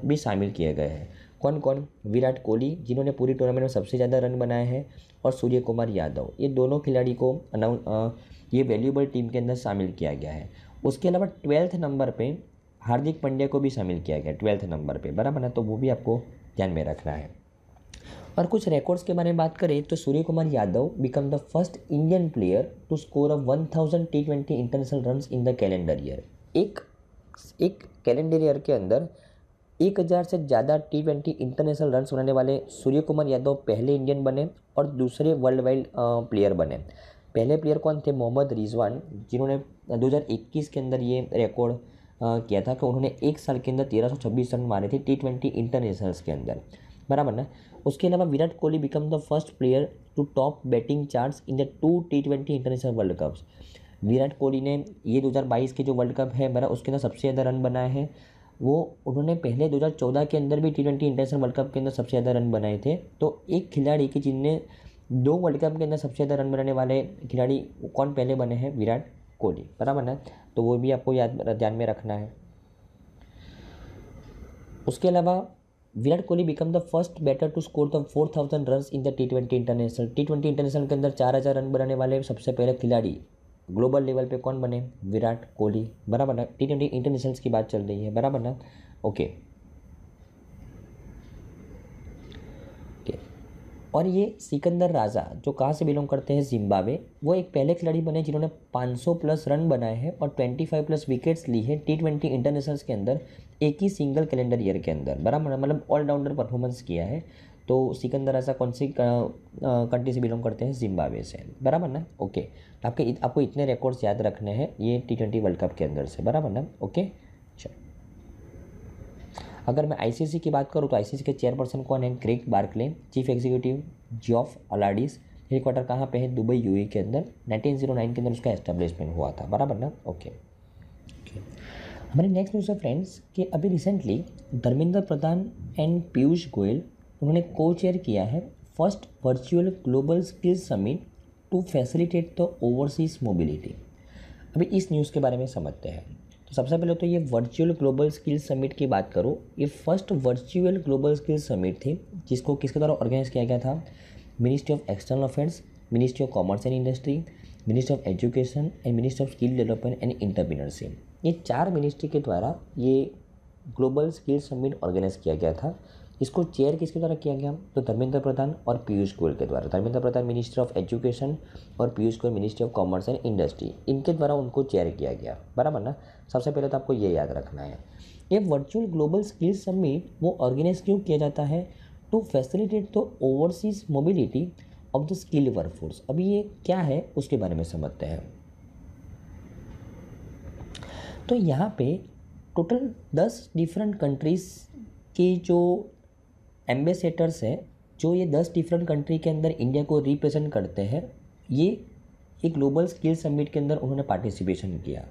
भी शामिल किए गए हैं कौन कौन विराट कोहली जिन्होंने पूरी टूर्नामेंट में सबसे ज़्यादा रन बनाए हैं और सूर्य कुमार यादव ये दोनों खिलाड़ी को अनाउ ये वैल्यूबल टीम के अंदर शामिल किया गया है उसके अलावा ट्वेल्थ नंबर पे हार्दिक पांड्या को भी शामिल किया गया ट्वेल्थ नंबर पे बराबर है तो वो भी आपको ध्यान में रखना है और कुछ रिकॉर्ड्स के बारे में बात करें तो Surya Kumar Yadav become the first Indian player to score a one thousand T twenty international run in the calendar year एक एक कैलेंडर ईयर के अंदर एक हज़ार से ज़्यादा टी ट्वेंटी इंटरनेशनल रन बनाने वाले सूर्य कुमार यादव पहले इंडियन बने और दूसरे वर्ल्ड वाइड प्लेयर बने पहले प्लेयर कौन थे मोहम्मद रिजवान जिन्होंने 2021 के अंदर ये रिकॉर्ड किया था कि उन्होंने एक साल के अंदर छब्बीस रन मारे थे टी ट्वेंटी इंटरनेशनल्स के अंदर बराबर ना उसके अलावा Virat Kohli become the first player to top batting charts in the two T twenty international world cups Virat Kohli ने ये 2022 के जो वर्ल्ड कप है बरा उसके अंदर सबसे ज़्यादा रन बनाए हैं वो उन्होंने पहले 2014 के अंदर भी T twenty international world cup के अंदर सबसे ज़्यादा रन बनाए थे तो एक खिलाड़ी की जिनने दो वर्ल्ड कप के अंदर सबसे ज़्यादा रन बनाने वाले खिलाड़ी कौन पहले बने हैं विराट कोली बराबर ना तो वो भी आपको याद ध्यान में रखना है उसके अलावा Virat Kohli become the first batter to score the four thousand run in the T twenty international T twenty international के अंदर चार हज़ार रन बनाने वाले सबसे पहले खिलाड़ी ग्लोबल लेवल पे कौन बने विराट कोहली बराबर ना टी ट्वेंटी इंटरनेशनल्स की बात चल रही है बराबर ना ओके और ये सिकंदर राजा जो कहाँ से बिलोंग करते हैं जिम्बावे वो एक पहले खिलाड़ी बने जिन्होंने 500 प्लस रन बनाए हैं और 25 प्लस विकेट्स ली है टी ट्वेंटी इंटरनेशनल्स के अंदर एक ही सिंगल कैलेंडर ईयर के अंदर बराबर मतलब ऑलराउंडर परफॉर्मेंस किया है तो सिकंदर राजा कौन सी कंट्री से बिलोंग करते हैं जिम्बाब्वे से बराबर ना ओके आपके आपको इतने रिकॉर्ड्स याद रखने हैं ये टी ट्वेंटी वर्ल्ड कप के अंदर से बराबर ना ओके चलो अगर मैं आईसीसी की बात करूँ तो आईसीसी के चेयरपर्सन कौन है Greg Barclay chief executive Geoff Allardice headquarter कहाँ पे है दुबई यूएई के अंदर 1909 के अंदर उसका एस्टेब्लिशमेंट हुआ था बराबर ना ओके हमारे नेक्स्ट न्यूज़ है फ्रेंड्स कि अभी रिसेंटली धर्मेंद्र प्रधान एंड पीयूष गोयल उन्होंने को चेयर किया है first virtual global skill summit to facilitate the overseas mobility अभी इस न्यूज़ के बारे में समझते हैं तो सबसे पहले तो ये वर्चुअल ग्लोबल स्किल समिट की बात करूँ ये first virtual global skill summit थी जिसको किसके द्वारा ऑर्गेनाइज किया गया था ministry of external affairs ministry of commerce and industry ministry of education and ministry of skill development and entrepreneurship ये चार मिनिस्ट्री के द्वारा ये ग्लोबल स्किल समिट ऑर्गेनाइज किया गया था इसको चेयर किसके द्वारा किया गया तो धर्मेंद्र प्रधान और पीयूष गोयल के द्वारा Dharmendra Pradhan minister of education और Piyush Goyal ministry of commerce and industry इनके द्वारा उनको चेयर किया गया बराबर ना सबसे पहले तो आपको ये याद रखना है ये वर्चुअल ग्लोबल स्किल्स समिट वो ऑर्गेनाइज क्यों किया जाता है to facilitate the overseas mobility of the skill workforce अभी ये क्या है उसके बारे में समझते हैं तो यहाँ पे टोटल दस डिफरेंट कंट्रीज़ की जो एम्बेसेटर्स हैं जो ये दस डिफरेंट कंट्री के अंदर इंडिया को रिप्रेजेंट करते हैं ये एक ग्लोबल स्किल समिट के अंदर उन्होंने पार्टिसिपेशन किया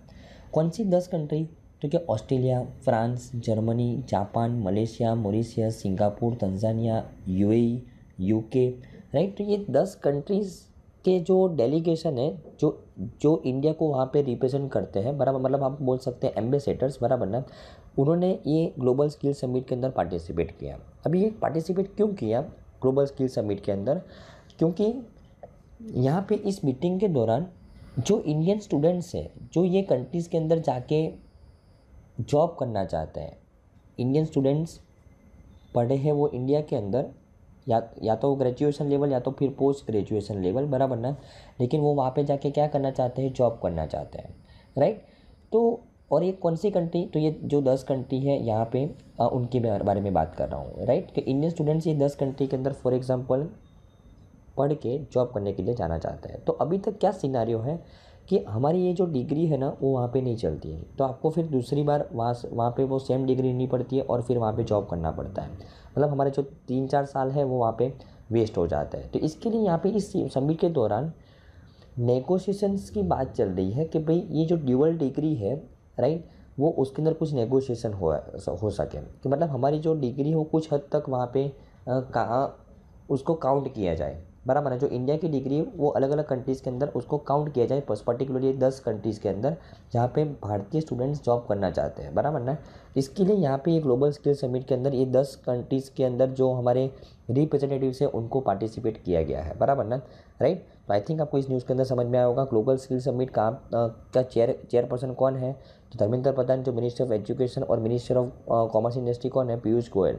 कौन सी दस कंट्री तो क्या Australia France Germany Japan Malaysia Mauritius Singapore Tanzania UAE UK right तो ये दस कंट्रीज़ के जो डेलीगेशन है जो जो इंडिया को वहाँ पे रिप्रेजेंट करते हैं बराबर मतलब आप बोल सकते हैं एम्बेसडर्स बराबर ना उन्होंने ये ग्लोबल स्किल समिट के अंदर पार्टिसिपेट किया अभी ये पार्टिसिपेट क्यों किया ग्लोबल स्किल समिट के अंदर क्योंकि यहाँ पे इस मीटिंग के दौरान जो इंडियन स्टूडेंट्स हैं जो ये कंट्रीज़ के अंदर जाके जॉब करना चाहते हैं इंडियन स्टूडेंट्स पढ़े हैं वो इंडिया के अंदर या या तो ग्रेजुएशन लेवल या तो फिर पोस्ट ग्रेजुएशन लेवल बराबर ना लेकिन वो वहाँ पे जाके क्या करना चाहते हैं जॉब करना चाहते हैं राइट तो और ये कौन सी कंट्री तो ये जो दस कंट्री है यहाँ पे आ, उनके बारे में बात कर रहा हूँ राइट कि इंडियन स्टूडेंट्स ये दस कंट्री के अंदर फॉर एग्ज़ाम्पल पढ़ के जॉब करने के लिए जाना चाहता है तो अभी तक क्या सिनारियो है कि हमारी ये जो डिग्री है ना वो वहाँ पे नहीं चलती है तो आपको फिर दूसरी बार वहाँ वहाँ पर वो सेम डिग्री नहीं पड़ती है और फिर वहाँ पे जॉब करना पड़ता है मतलब हमारे जो तीन चार साल है वो वहाँ पे वेस्ट हो जाता है तो इसके लिए यहाँ पे इस समिट के दौरान नेगोशिएशंस की बात चल रही है कि भाई ये जो ड्यूअल डिग्री है राइट वो उसके अंदर कुछ नेगोशिएशन हो हो सके कि मतलब हमारी जो डिग्री हो कुछ हद तक वहाँ पे उसको काउंट किया जाए बराबर है जो इंडिया की डिग्री है वो अलग अलग कंट्रीज़ के अंदर उसको काउंट किया जाए पर्टिकुलरली दस कंट्रीज़ के अंदर जहाँ पे भारतीय स्टूडेंट्स जॉब करना चाहते हैं बराबर ना इसके लिए यहाँ पे ये ग्लोबल स्किल समिट के अंदर ये दस कंट्रीज़ के अंदर जो हमारे रिप्रेजेंटेटिव्स हैं उनको पार्टिसिपेट किया गया है बराबर ना राइट तो आई थिंक आपको इस न्यूज़ के अंदर समझ में आया होगा ग्लोबल स्किल समिट का का चेयर चेयरपर्सन कौन है तो धर्मेंद्र प्रधान जो मिनिस्टर ऑफ एजुकेशन और मिनिस्टर ऑफ कॉमर्स इंडस्ट्री कौन है पीयूष गोयल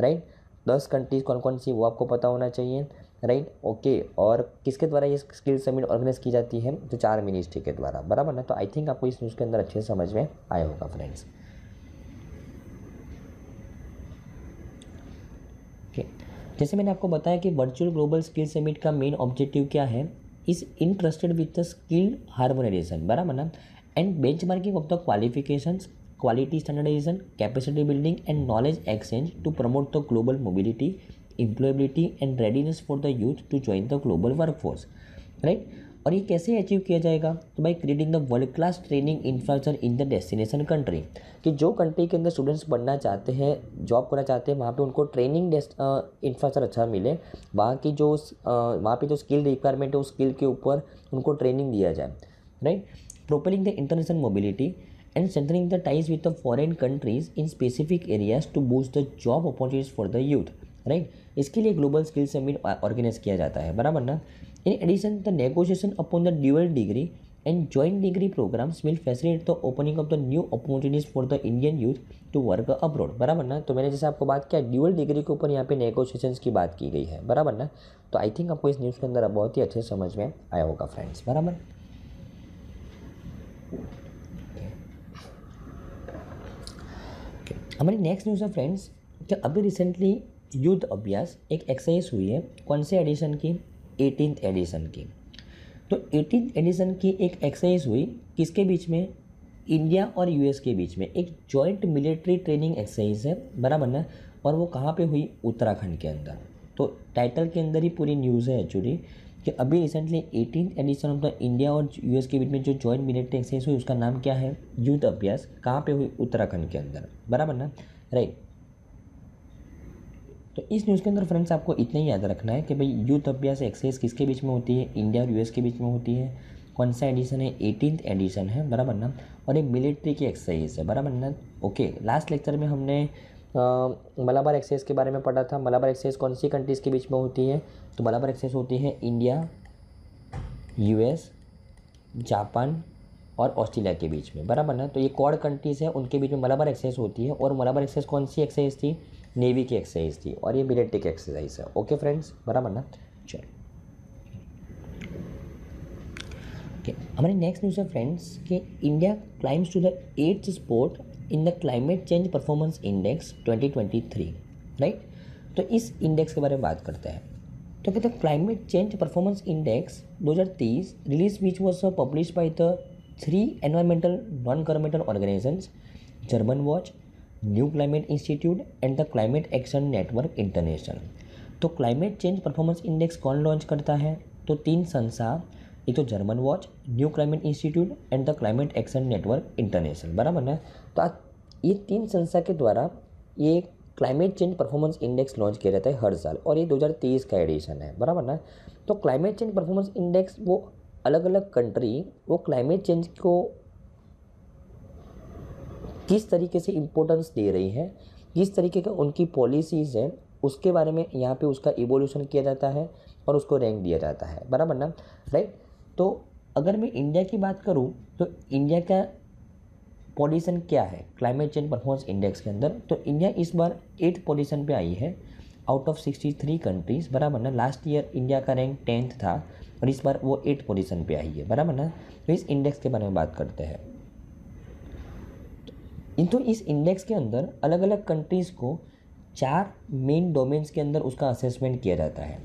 राइट दस कंट्रीज़ कौन कौन सी वो आपको पता होना चाहिए राइट ओके और किसके द्वारा ये स्किल समिट ऑर्गेनाइज की जाती है तो चार मिनिस्ट्री के द्वारा बराबर ना तो आई थिंक आपको इस न्यूज़ के अंदर अच्छे से समझ में आया होगा फ्रेंड्स ओके जैसे मैंने आपको बताया कि वर्चुअल ग्लोबल स्किल समिट का मेन ऑब्जेक्टिव क्या है is interested with the skill harmonisation बराबर ना and benchmarking of the qualification quality standardisation capacity building and knowledge exchange to promote the global mobility employability and readiness for the youth to join the global workforce right और ये कैसे achieve किया जाएगा तो by creating the world class training infrastructure in the destination country कि जो country के अंदर स्टूडेंट्स बनना चाहते हैं जॉब करना चाहते हैं वहाँ पे उनको ट्रेनिंग इंफ्रास्ट्रक्चर अच्छा मिले वहाँ की जो वहाँ पे जो स्किल रिक्वायरमेंट है उस स्किल के ऊपर उनको ट्रेनिंग दिया जाए right propelling the international mobility and centering the ties with the foreign countries in specific areas to boost the job opportunities for the youth right इसके लिए ग्लोबल स्किल समिट ऑर्गेनाइज किया जाता है बराबर ना in addition the negotiation upon the dual degree and joint degree programmes will facilitate the opening of the new opportunities for the Indian youth to work abroad बराबर ना तो मैंने जैसे आपको बात किया ड्यूअल डिग्री के ऊपर यहाँ पे नेगोशिएशन की बात की गई है बराबर ना तो आई थिंक आपको इस न्यूज़ के अंदर बहुत ही अच्छे समझ में आया होगा फ्रेंड्स बराबर हमारी नेक्स्ट न्यूज़ है फ्रेंड्स कि अभी रिसेंटली युद्ध अभ्यास एक एक्सरसाइज हुई है कौन से एडिशन की एटीन एडिशन की तो एटीन एडिशन की एक एक्सरसाइज हुई किसके बीच में इंडिया और यूएस के बीच में एक जॉइंट मिलिट्री ट्रेनिंग एक्सरसाइज है बराबर ना और वो कहाँ पे हुई उत्तराखंड के अंदर तो टाइटल के अंदर ही पूरी न्यूज़ है एक्चुअली कि अभी recently eighteen edition of the India और यूएस के बीच में जो जॉइंट मिलिट्री एक्सरसाइज हुई उसका नाम क्या है युद्ध अभ्यास कहाँ पर हुई उत्तराखंड के अंदर बराबर ना राइट तो इस न्यूज़ के अंदर फ्रेंड्स आपको इतना ही याद रखना है कि भाई यूथ अभ्यास एक्सरसाइज किसके बीच में होती है इंडिया और यूएस के बीच में होती है कौन सा एडिशन है एटीन एडिशन है बराबर ना और ये मिलिट्री की एक्सरसाइज है बराबर ना ओके लास्ट लेक्चर में हमने मलाबार एक्सरसाइज के बारे में पढ़ा था मलाबार एक्सरसाइज कौन सी कंट्रीज़ के बीच में होती है तो मलाबार एक्सरसाइज होती है इंडिया यूएस जापान और ऑस्ट्रेलिया के बीच में बराबर ना तो ये कॉड कंट्रीज़ है उनके बीच में मलाबार एक्सरसाइज होती है और मलाबार एक्सरसाइज कौन सी एक्सरसाइज थी नेवी की एक्सरसाइज थी और ये मिलिट्री की एक्सरसाइज है ओके फ्रेंड्स बराबर ना चलो ओके नेक्स्ट न्यूज़ है फ्रेंड्स कि India climbs to the eighth spot in the climate change performance index 2023 right तो इस इंडेक्स के बारे में बात करते हैं तो कहते हैं climate change performance index 2030 release which was publish by the three environmental non governmental organisation German Watch New Climate Institute and the Climate Action Network International तो क्लाइमेट चेंज परफॉर्मेंस इंडेक्स कौन लॉन्च करता है तो तीन संस्था एक तो German Watch New Climate Institute and the Climate Action Network International बराबर ना तो आज ये तीन संस्था के द्वारा ये climate change performance index launch किया जाता है हर साल और ये 2023 का एडिशन है बराबर ना तो क्लाइमेट चेंज परफॉर्मेंस इंडेक्स वो अलग अलग कंट्री वो क्लाइमेट चेंज को किस तरीके से इम्पोर्टेंस दे रही है किस तरीके का उनकी पॉलिसीज़ हैं उसके बारे में यहाँ पे उसका इवोल्यूशन किया जाता है और उसको रैंक दिया जाता है बराबर ना राइट तो अगर मैं इंडिया की बात करूँ तो इंडिया का पोजीशन क्या है क्लाइमेट चेंज परफॉर्मेंस इंडेक्स के अंदर तो इंडिया इस बार एट पोजिशन पे आई है out of sixty three countries बराबर ना लास्ट ईयर इंडिया का रैंक टेंथ था और इस बार वो एट पोजिशन पे आई है बराबर ना तो इस इंडेक्स के बारे में बात करते हैं इन तो इस इंडेक्स के अंदर अलग अलग कंट्रीज़ को चार मेन डोमेन्स के अंदर उसका असेसमेंट किया जाता है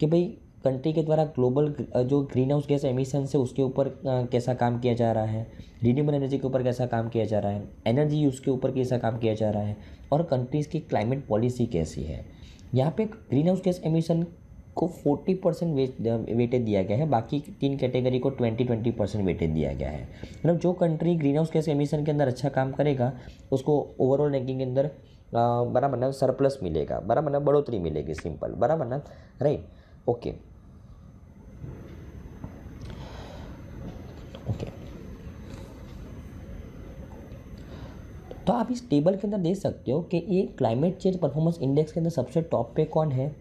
कि भाई कंट्री के द्वारा ग्लोबल जो ग्रीन हाउस गैस एमिशन है उसके ऊपर कैसा काम किया जा रहा है रीन्यूबल एनर्जी के ऊपर कैसा काम किया जा रहा है एनर्जी यूज़ के ऊपर कैसा काम किया जा रहा है और कंट्रीज़ की क्लाइमेट पॉलिसी कैसी है यहाँ पे ग्रीन हाउस गैस एमिशन को 40 परसेंट वेटेज दिया गया है बाकी तीन कैटेगरी को 20 20 परसेंट वेटेज दिया गया है मतलब जो country greenhouse gas emission के अंदर अच्छा काम करेगा उसको ओवरऑल रैंकिंग के अंदर बराबर ना सरप्लस मिलेगा बराबर ना मतलब बढ़ोतरी मिलेगी सिंपल बराबर ना राइट ओके ओके तो आप इस टेबल के अंदर देख सकते हो कि ये क्लाइमेट चेंज परफॉर्मेंस इंडेक्स के अंदर सबसे टॉप पे कौन है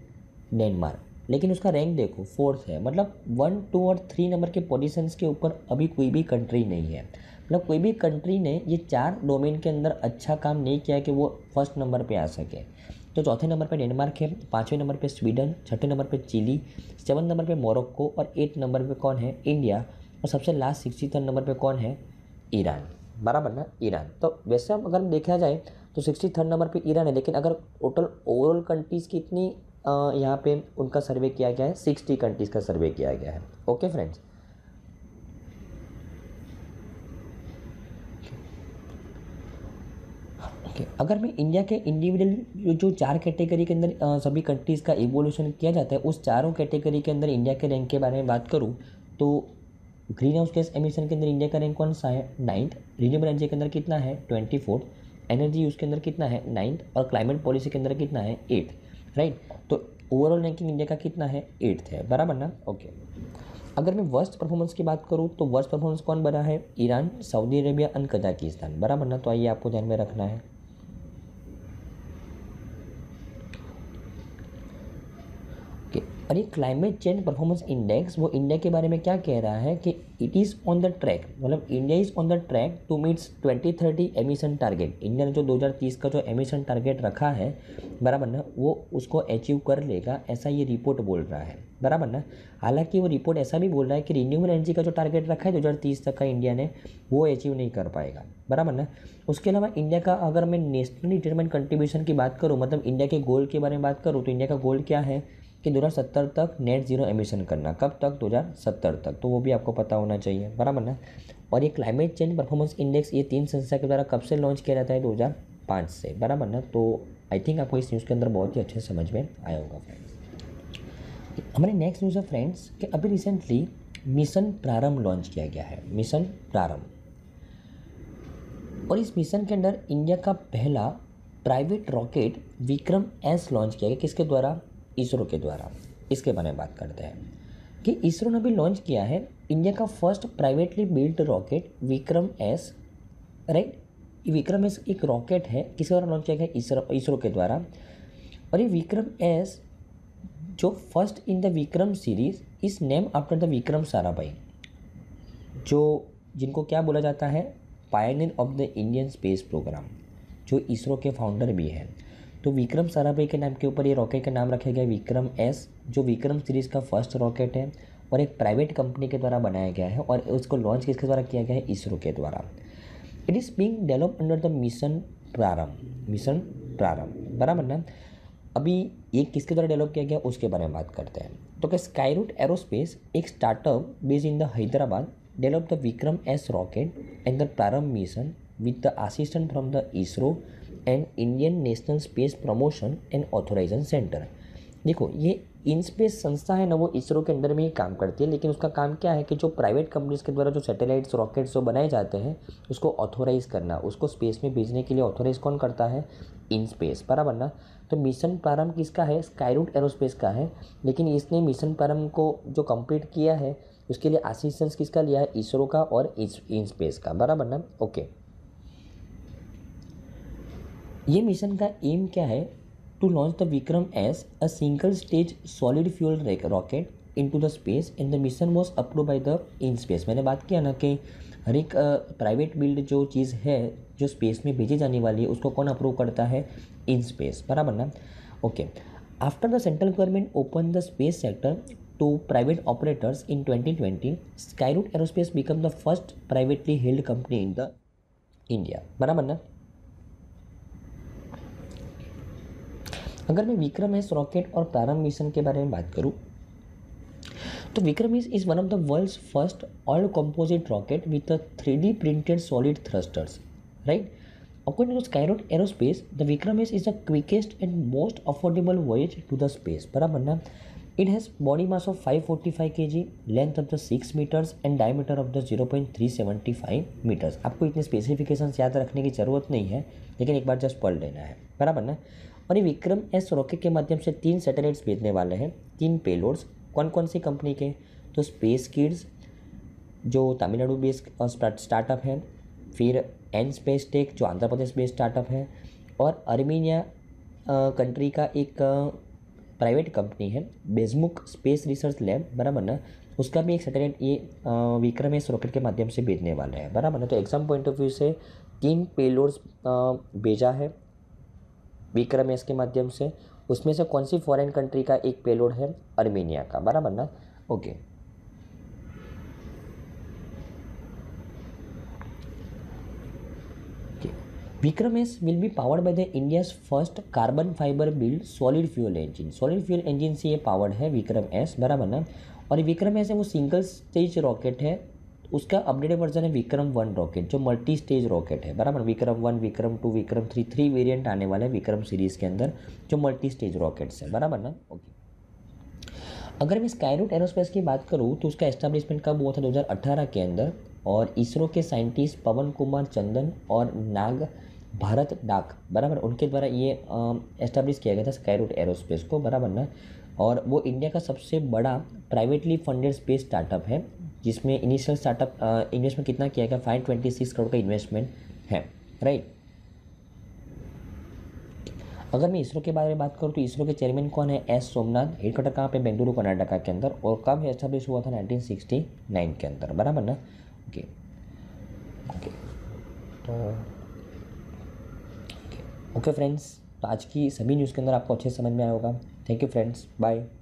डेनमार्क लेकिन उसका रैंक देखो फोर्थ है मतलब वन टू और थ्री नंबर के पोजीशंस के ऊपर अभी कोई भी कंट्री नहीं है मतलब कोई भी कंट्री ने ये चार डोमेन के अंदर अच्छा काम नहीं किया कि वो फर्स्ट नंबर पे आ सके तो चौथे नंबर पे डेनमार्क है पाँचवें नंबर पे स्वीडन छठे नंबर पे चिली सेवन नंबर पे मोरक्को और एट नंबर पे कौन है इंडिया और सबसे लास्ट सिक्सटी थर्ड नंबर पे कौन है ईरान बराबर ना ईरान तो वैसे अगर देखा जाए तो सिक्सटी थर्ड नंबर पर ईरान है लेकिन अगर टोटल ओवरऑल कंट्रीज़ की इतनी यहाँ पे उनका सर्वे किया गया है सिक्सटी कंट्रीज़ का सर्वे किया गया है ओके फ्रेंड्स ओके अगर मैं इंडिया के इंडिविजुअल जो चार कैटेगरी के अंदर सभी कंट्रीज़ का इवोल्यूशन किया जाता है उस चारों कैटेगरी के अंदर इंडिया के रैंक के बारे में बात करूँ तो ग्रीन हाउस गैस एमिशन के अंदर इंडिया का रैंक कौन सा है नाइन्थ रिन्यूएबल एनर्जी के अंदर कितना है ट्वेंटी फोर्थ एनर्जी यूज़ के अंदर कितना है नाइन्थ और क्लाइमेट पॉलिसी के अंदर कितना है eight right overall ranking India का कितना है एट्थ है बराबर ना ओके अगर मैं वर्स्ट परफॉर्मेंस की बात करूँ तो वर्स्ट परफॉर्मेंस कौन बना है Iran Saudi Arabia and Kazakhstan बराबर ना तो आइए आपको ध्यान में रखना है और ये क्लाइमेट चेंज परफॉर्मेंस इंडेक्स वो इंडिया के बारे में क्या कह रहा है कि it is on the track मतलब India is on the track to meets 2030 emission target India ने जो 2030 का जो एमिशन टारगेट रखा है बराबर ना वो उसको अचीव कर लेगा ऐसा ये रिपोर्ट बोल रहा है बराबर ना हालांकि वो रिपोर्ट ऐसा भी बोल रहा है कि रिन्यूबल एनर्जी का जो टारगेट रखा है दो तक का इंडिया ने वो अचीव नहीं कर पाएगा बराबर ना उसके अलावा इंडिया का अगर मैं नेशनली डिटर्मेंट कंट्रीब्यूशन की बात करूँ मतलब इंडिया के गोल के बारे में बात करूँ तो इंडिया का गोल क्या है कि दो तक नेट ज़ीरो एमिशन करना कब तक 2070 तक तो वो भी आपको पता होना चाहिए बराबर ना और ये क्लाइमेट चेंज परफॉर्मेंस इंडेक्स ये तीन संस्था के द्वारा कब से लॉन्च किया जाता है 2005 से बराबर ना तो आई थिंक आपको इस न्यूज़ के अंदर बहुत ही अच्छे समझ में आया होगा फ्रेंड्स हमारे नेक्स्ट न्यूज़ है फ्रेंड्स कि अभी रिसेंटली मिशन प्रारंभ लॉन्च किया गया है मिशन प्रारंभ और इस मिशन के अंदर इंडिया का पहला private rocket Vikram S launch किया गया किसके द्वारा इसरो के द्वारा इसके बारे में बात करते हैं कि इसरो ने भी लॉन्च किया है इंडिया का first privately built rocket Vikram S right Vikram S एक रॉकेट है किसके द्वारा लॉन्च किया गया इसरो इसरो के द्वारा और ये विक्रम एस जो first in the Vikram series is name after the Vikram Sarabhai जो जिनको क्या बोला जाता है pioneer of the Indian space programme जो इसरो के फाउंडर भी हैं तो विक्रम साराभाई के नाम के ऊपर ये रॉकेट का नाम रखा गया विक्रम एस जो विक्रम सीरीज़ का फर्स्ट रॉकेट है और एक प्राइवेट कंपनी के द्वारा बनाया गया है और उसको लॉन्च किसके द्वारा किया गया है इसरो के द्वारा it is being develop under the mission Prarambh mission Prarambh बराबर ना अभी ये किसके द्वारा डेवलप किया गया उसके बारे में बात करते हैं तो क्या स्काई रूट एरोस्पेस एक startup based in the Hyderabad develop the Vikram S rocket and the Prarambh mission with the assistant from the ISRO and Indian National Space Promotion and Authorisation Centre देखो ये इन स्पेस संस्था है ना वो इसरो के अंडर में ही काम करती है लेकिन उसका काम क्या है कि जो प्राइवेट कंपनीज के द्वारा जो सैटेलाइट्स रॉकेट्स जो बनाए जाते हैं उसको ऑथोराइज़ करना उसको स्पेस में भेजने के लिए ऑथोराइज़ कौन करता है इन स्पेस बराबर ना तो मिशन प्रारंभ किसका है स्काईरूट एरोस्पेस का है लेकिन इसने मिशन प्रारंभ को जो कंप्लीट किया है उसके लिए असिस्टेंस किसका लिया है इसरो का और इन स्पेस का बराबर ना ओके ये मिशन का एम क्या है to launch the Vikram S a single stage solid fuel rocket into the space in the mission was approve by the in space मैंने बात किया ना कि हर एक प्राइवेट बिल्ड जो चीज़ है जो स्पेस में भेजी जाने वाली है उसको कौन अप्रूव करता है इन स्पेस बराबर ना okay after the central government open the space sector operators in twenty twenty 2020 root Aerospace become the first privately held company in the India बराबर ना अगर मैं विक्रम एस रॉकेट और प्रारंभ मिशन के बारे में बात करूँ तो Vikram S is one of the world's first all composite rocket with a three printed solid thrusters right according to Skyroot Aerospace the Vikram is the quickest and most affordable voyage to the space बराबर ना it has body mass of five forty five K G length of the six metres and diameter of the zero point three seventy five metres आपको इतने specification याद रखने की जरूरत नहीं है लेकिन एक बार जस्ट पढ़ लेना है बराबर ना और ये विक्रम एस रॉकेट के माध्यम से तीन सैटेलाइट्स भेजने वाले हैं तीन पेलोड्स कौन कौन सी कंपनी के तो स्पेस किड्स जो तमिलनाडु बेस्ड स्टार्टअप है फिर एन स्पेस टेक जो आंध्र प्रदेश बेस्ड स्टार्टअप है और अर्मीनिया कंट्री का एक प्राइवेट कंपनी है बेजमुख स्पेस रिसर्च लैब बराबर ना उसका भी एक सैटेलाइट ये विक्रम एस रॉकेट के माध्यम से भेजने वाला है बराबर ना तो एग्जाम पॉइंट ऑफ व्यू से तीन पेलोड्स भेजा है विक्रम एस के माध्यम से उसमें से कौन सी फॉरेन कंट्री का एक पेलोड है अर्मेनिया का बराबर ना okay Vikram S will be powered by the India's first carbon fibre build solid fuel engine solid fuel engine से ये पावर्ड है विक्रम एस बराबर ना और विक्रम एस है वो सिंगल स्टेज रॉकेट है उसका अपडेटेड वर्जन है विक्रम वन रॉकेट जो मल्टी स्टेज रॉकेट है बराबर Vikram one Vikram two Vikram three three variant आने वाले विक्रम सीरीज़ के अंदर जो मल्टी स्टेज रॉकेट्स है बराबर ना ओके अगर मैं स्काईरूट एरोस्पेस की बात करूँ तो उसका एस्टेब्लिशमेंट कब हुआ था अठारह के अंदर और इसरो के साइंटिस्ट पवन कुमार चंदन और नाग भारत डाक बराबर उनके द्वारा ये एस्टेब्लिश किया गया था स्काईरूट एरोस्पेस को बराबर ना और वो इंडिया का सबसे बड़ा प्राइवेटली फंडेड स्पेस स्टार्टअप है जिसमें इनिशियल स्टार्टअप इन्वेस्टमेंट कितना किया गया फाइव ट्वेंटी सिक्स करोड़ का इन्वेस्टमेंट है राइट अगर मैं इसरो के बारे में बात करूँ तो इसरो के चेयरमैन कौन है एस सोमनाथ हेडक्वार्टर कहाँ पे बेंगलुरु कर्नाटका के अंदर और कब एस्टाब्लिश हुआ था नाइन के अंदर बराबर ना ओके ओके ओके फ्रेंड्स तो आज की सभी न्यूज़ के अंदर आपको अच्छे समझ में आया होगा थैंक यू फ्रेंड्स बाय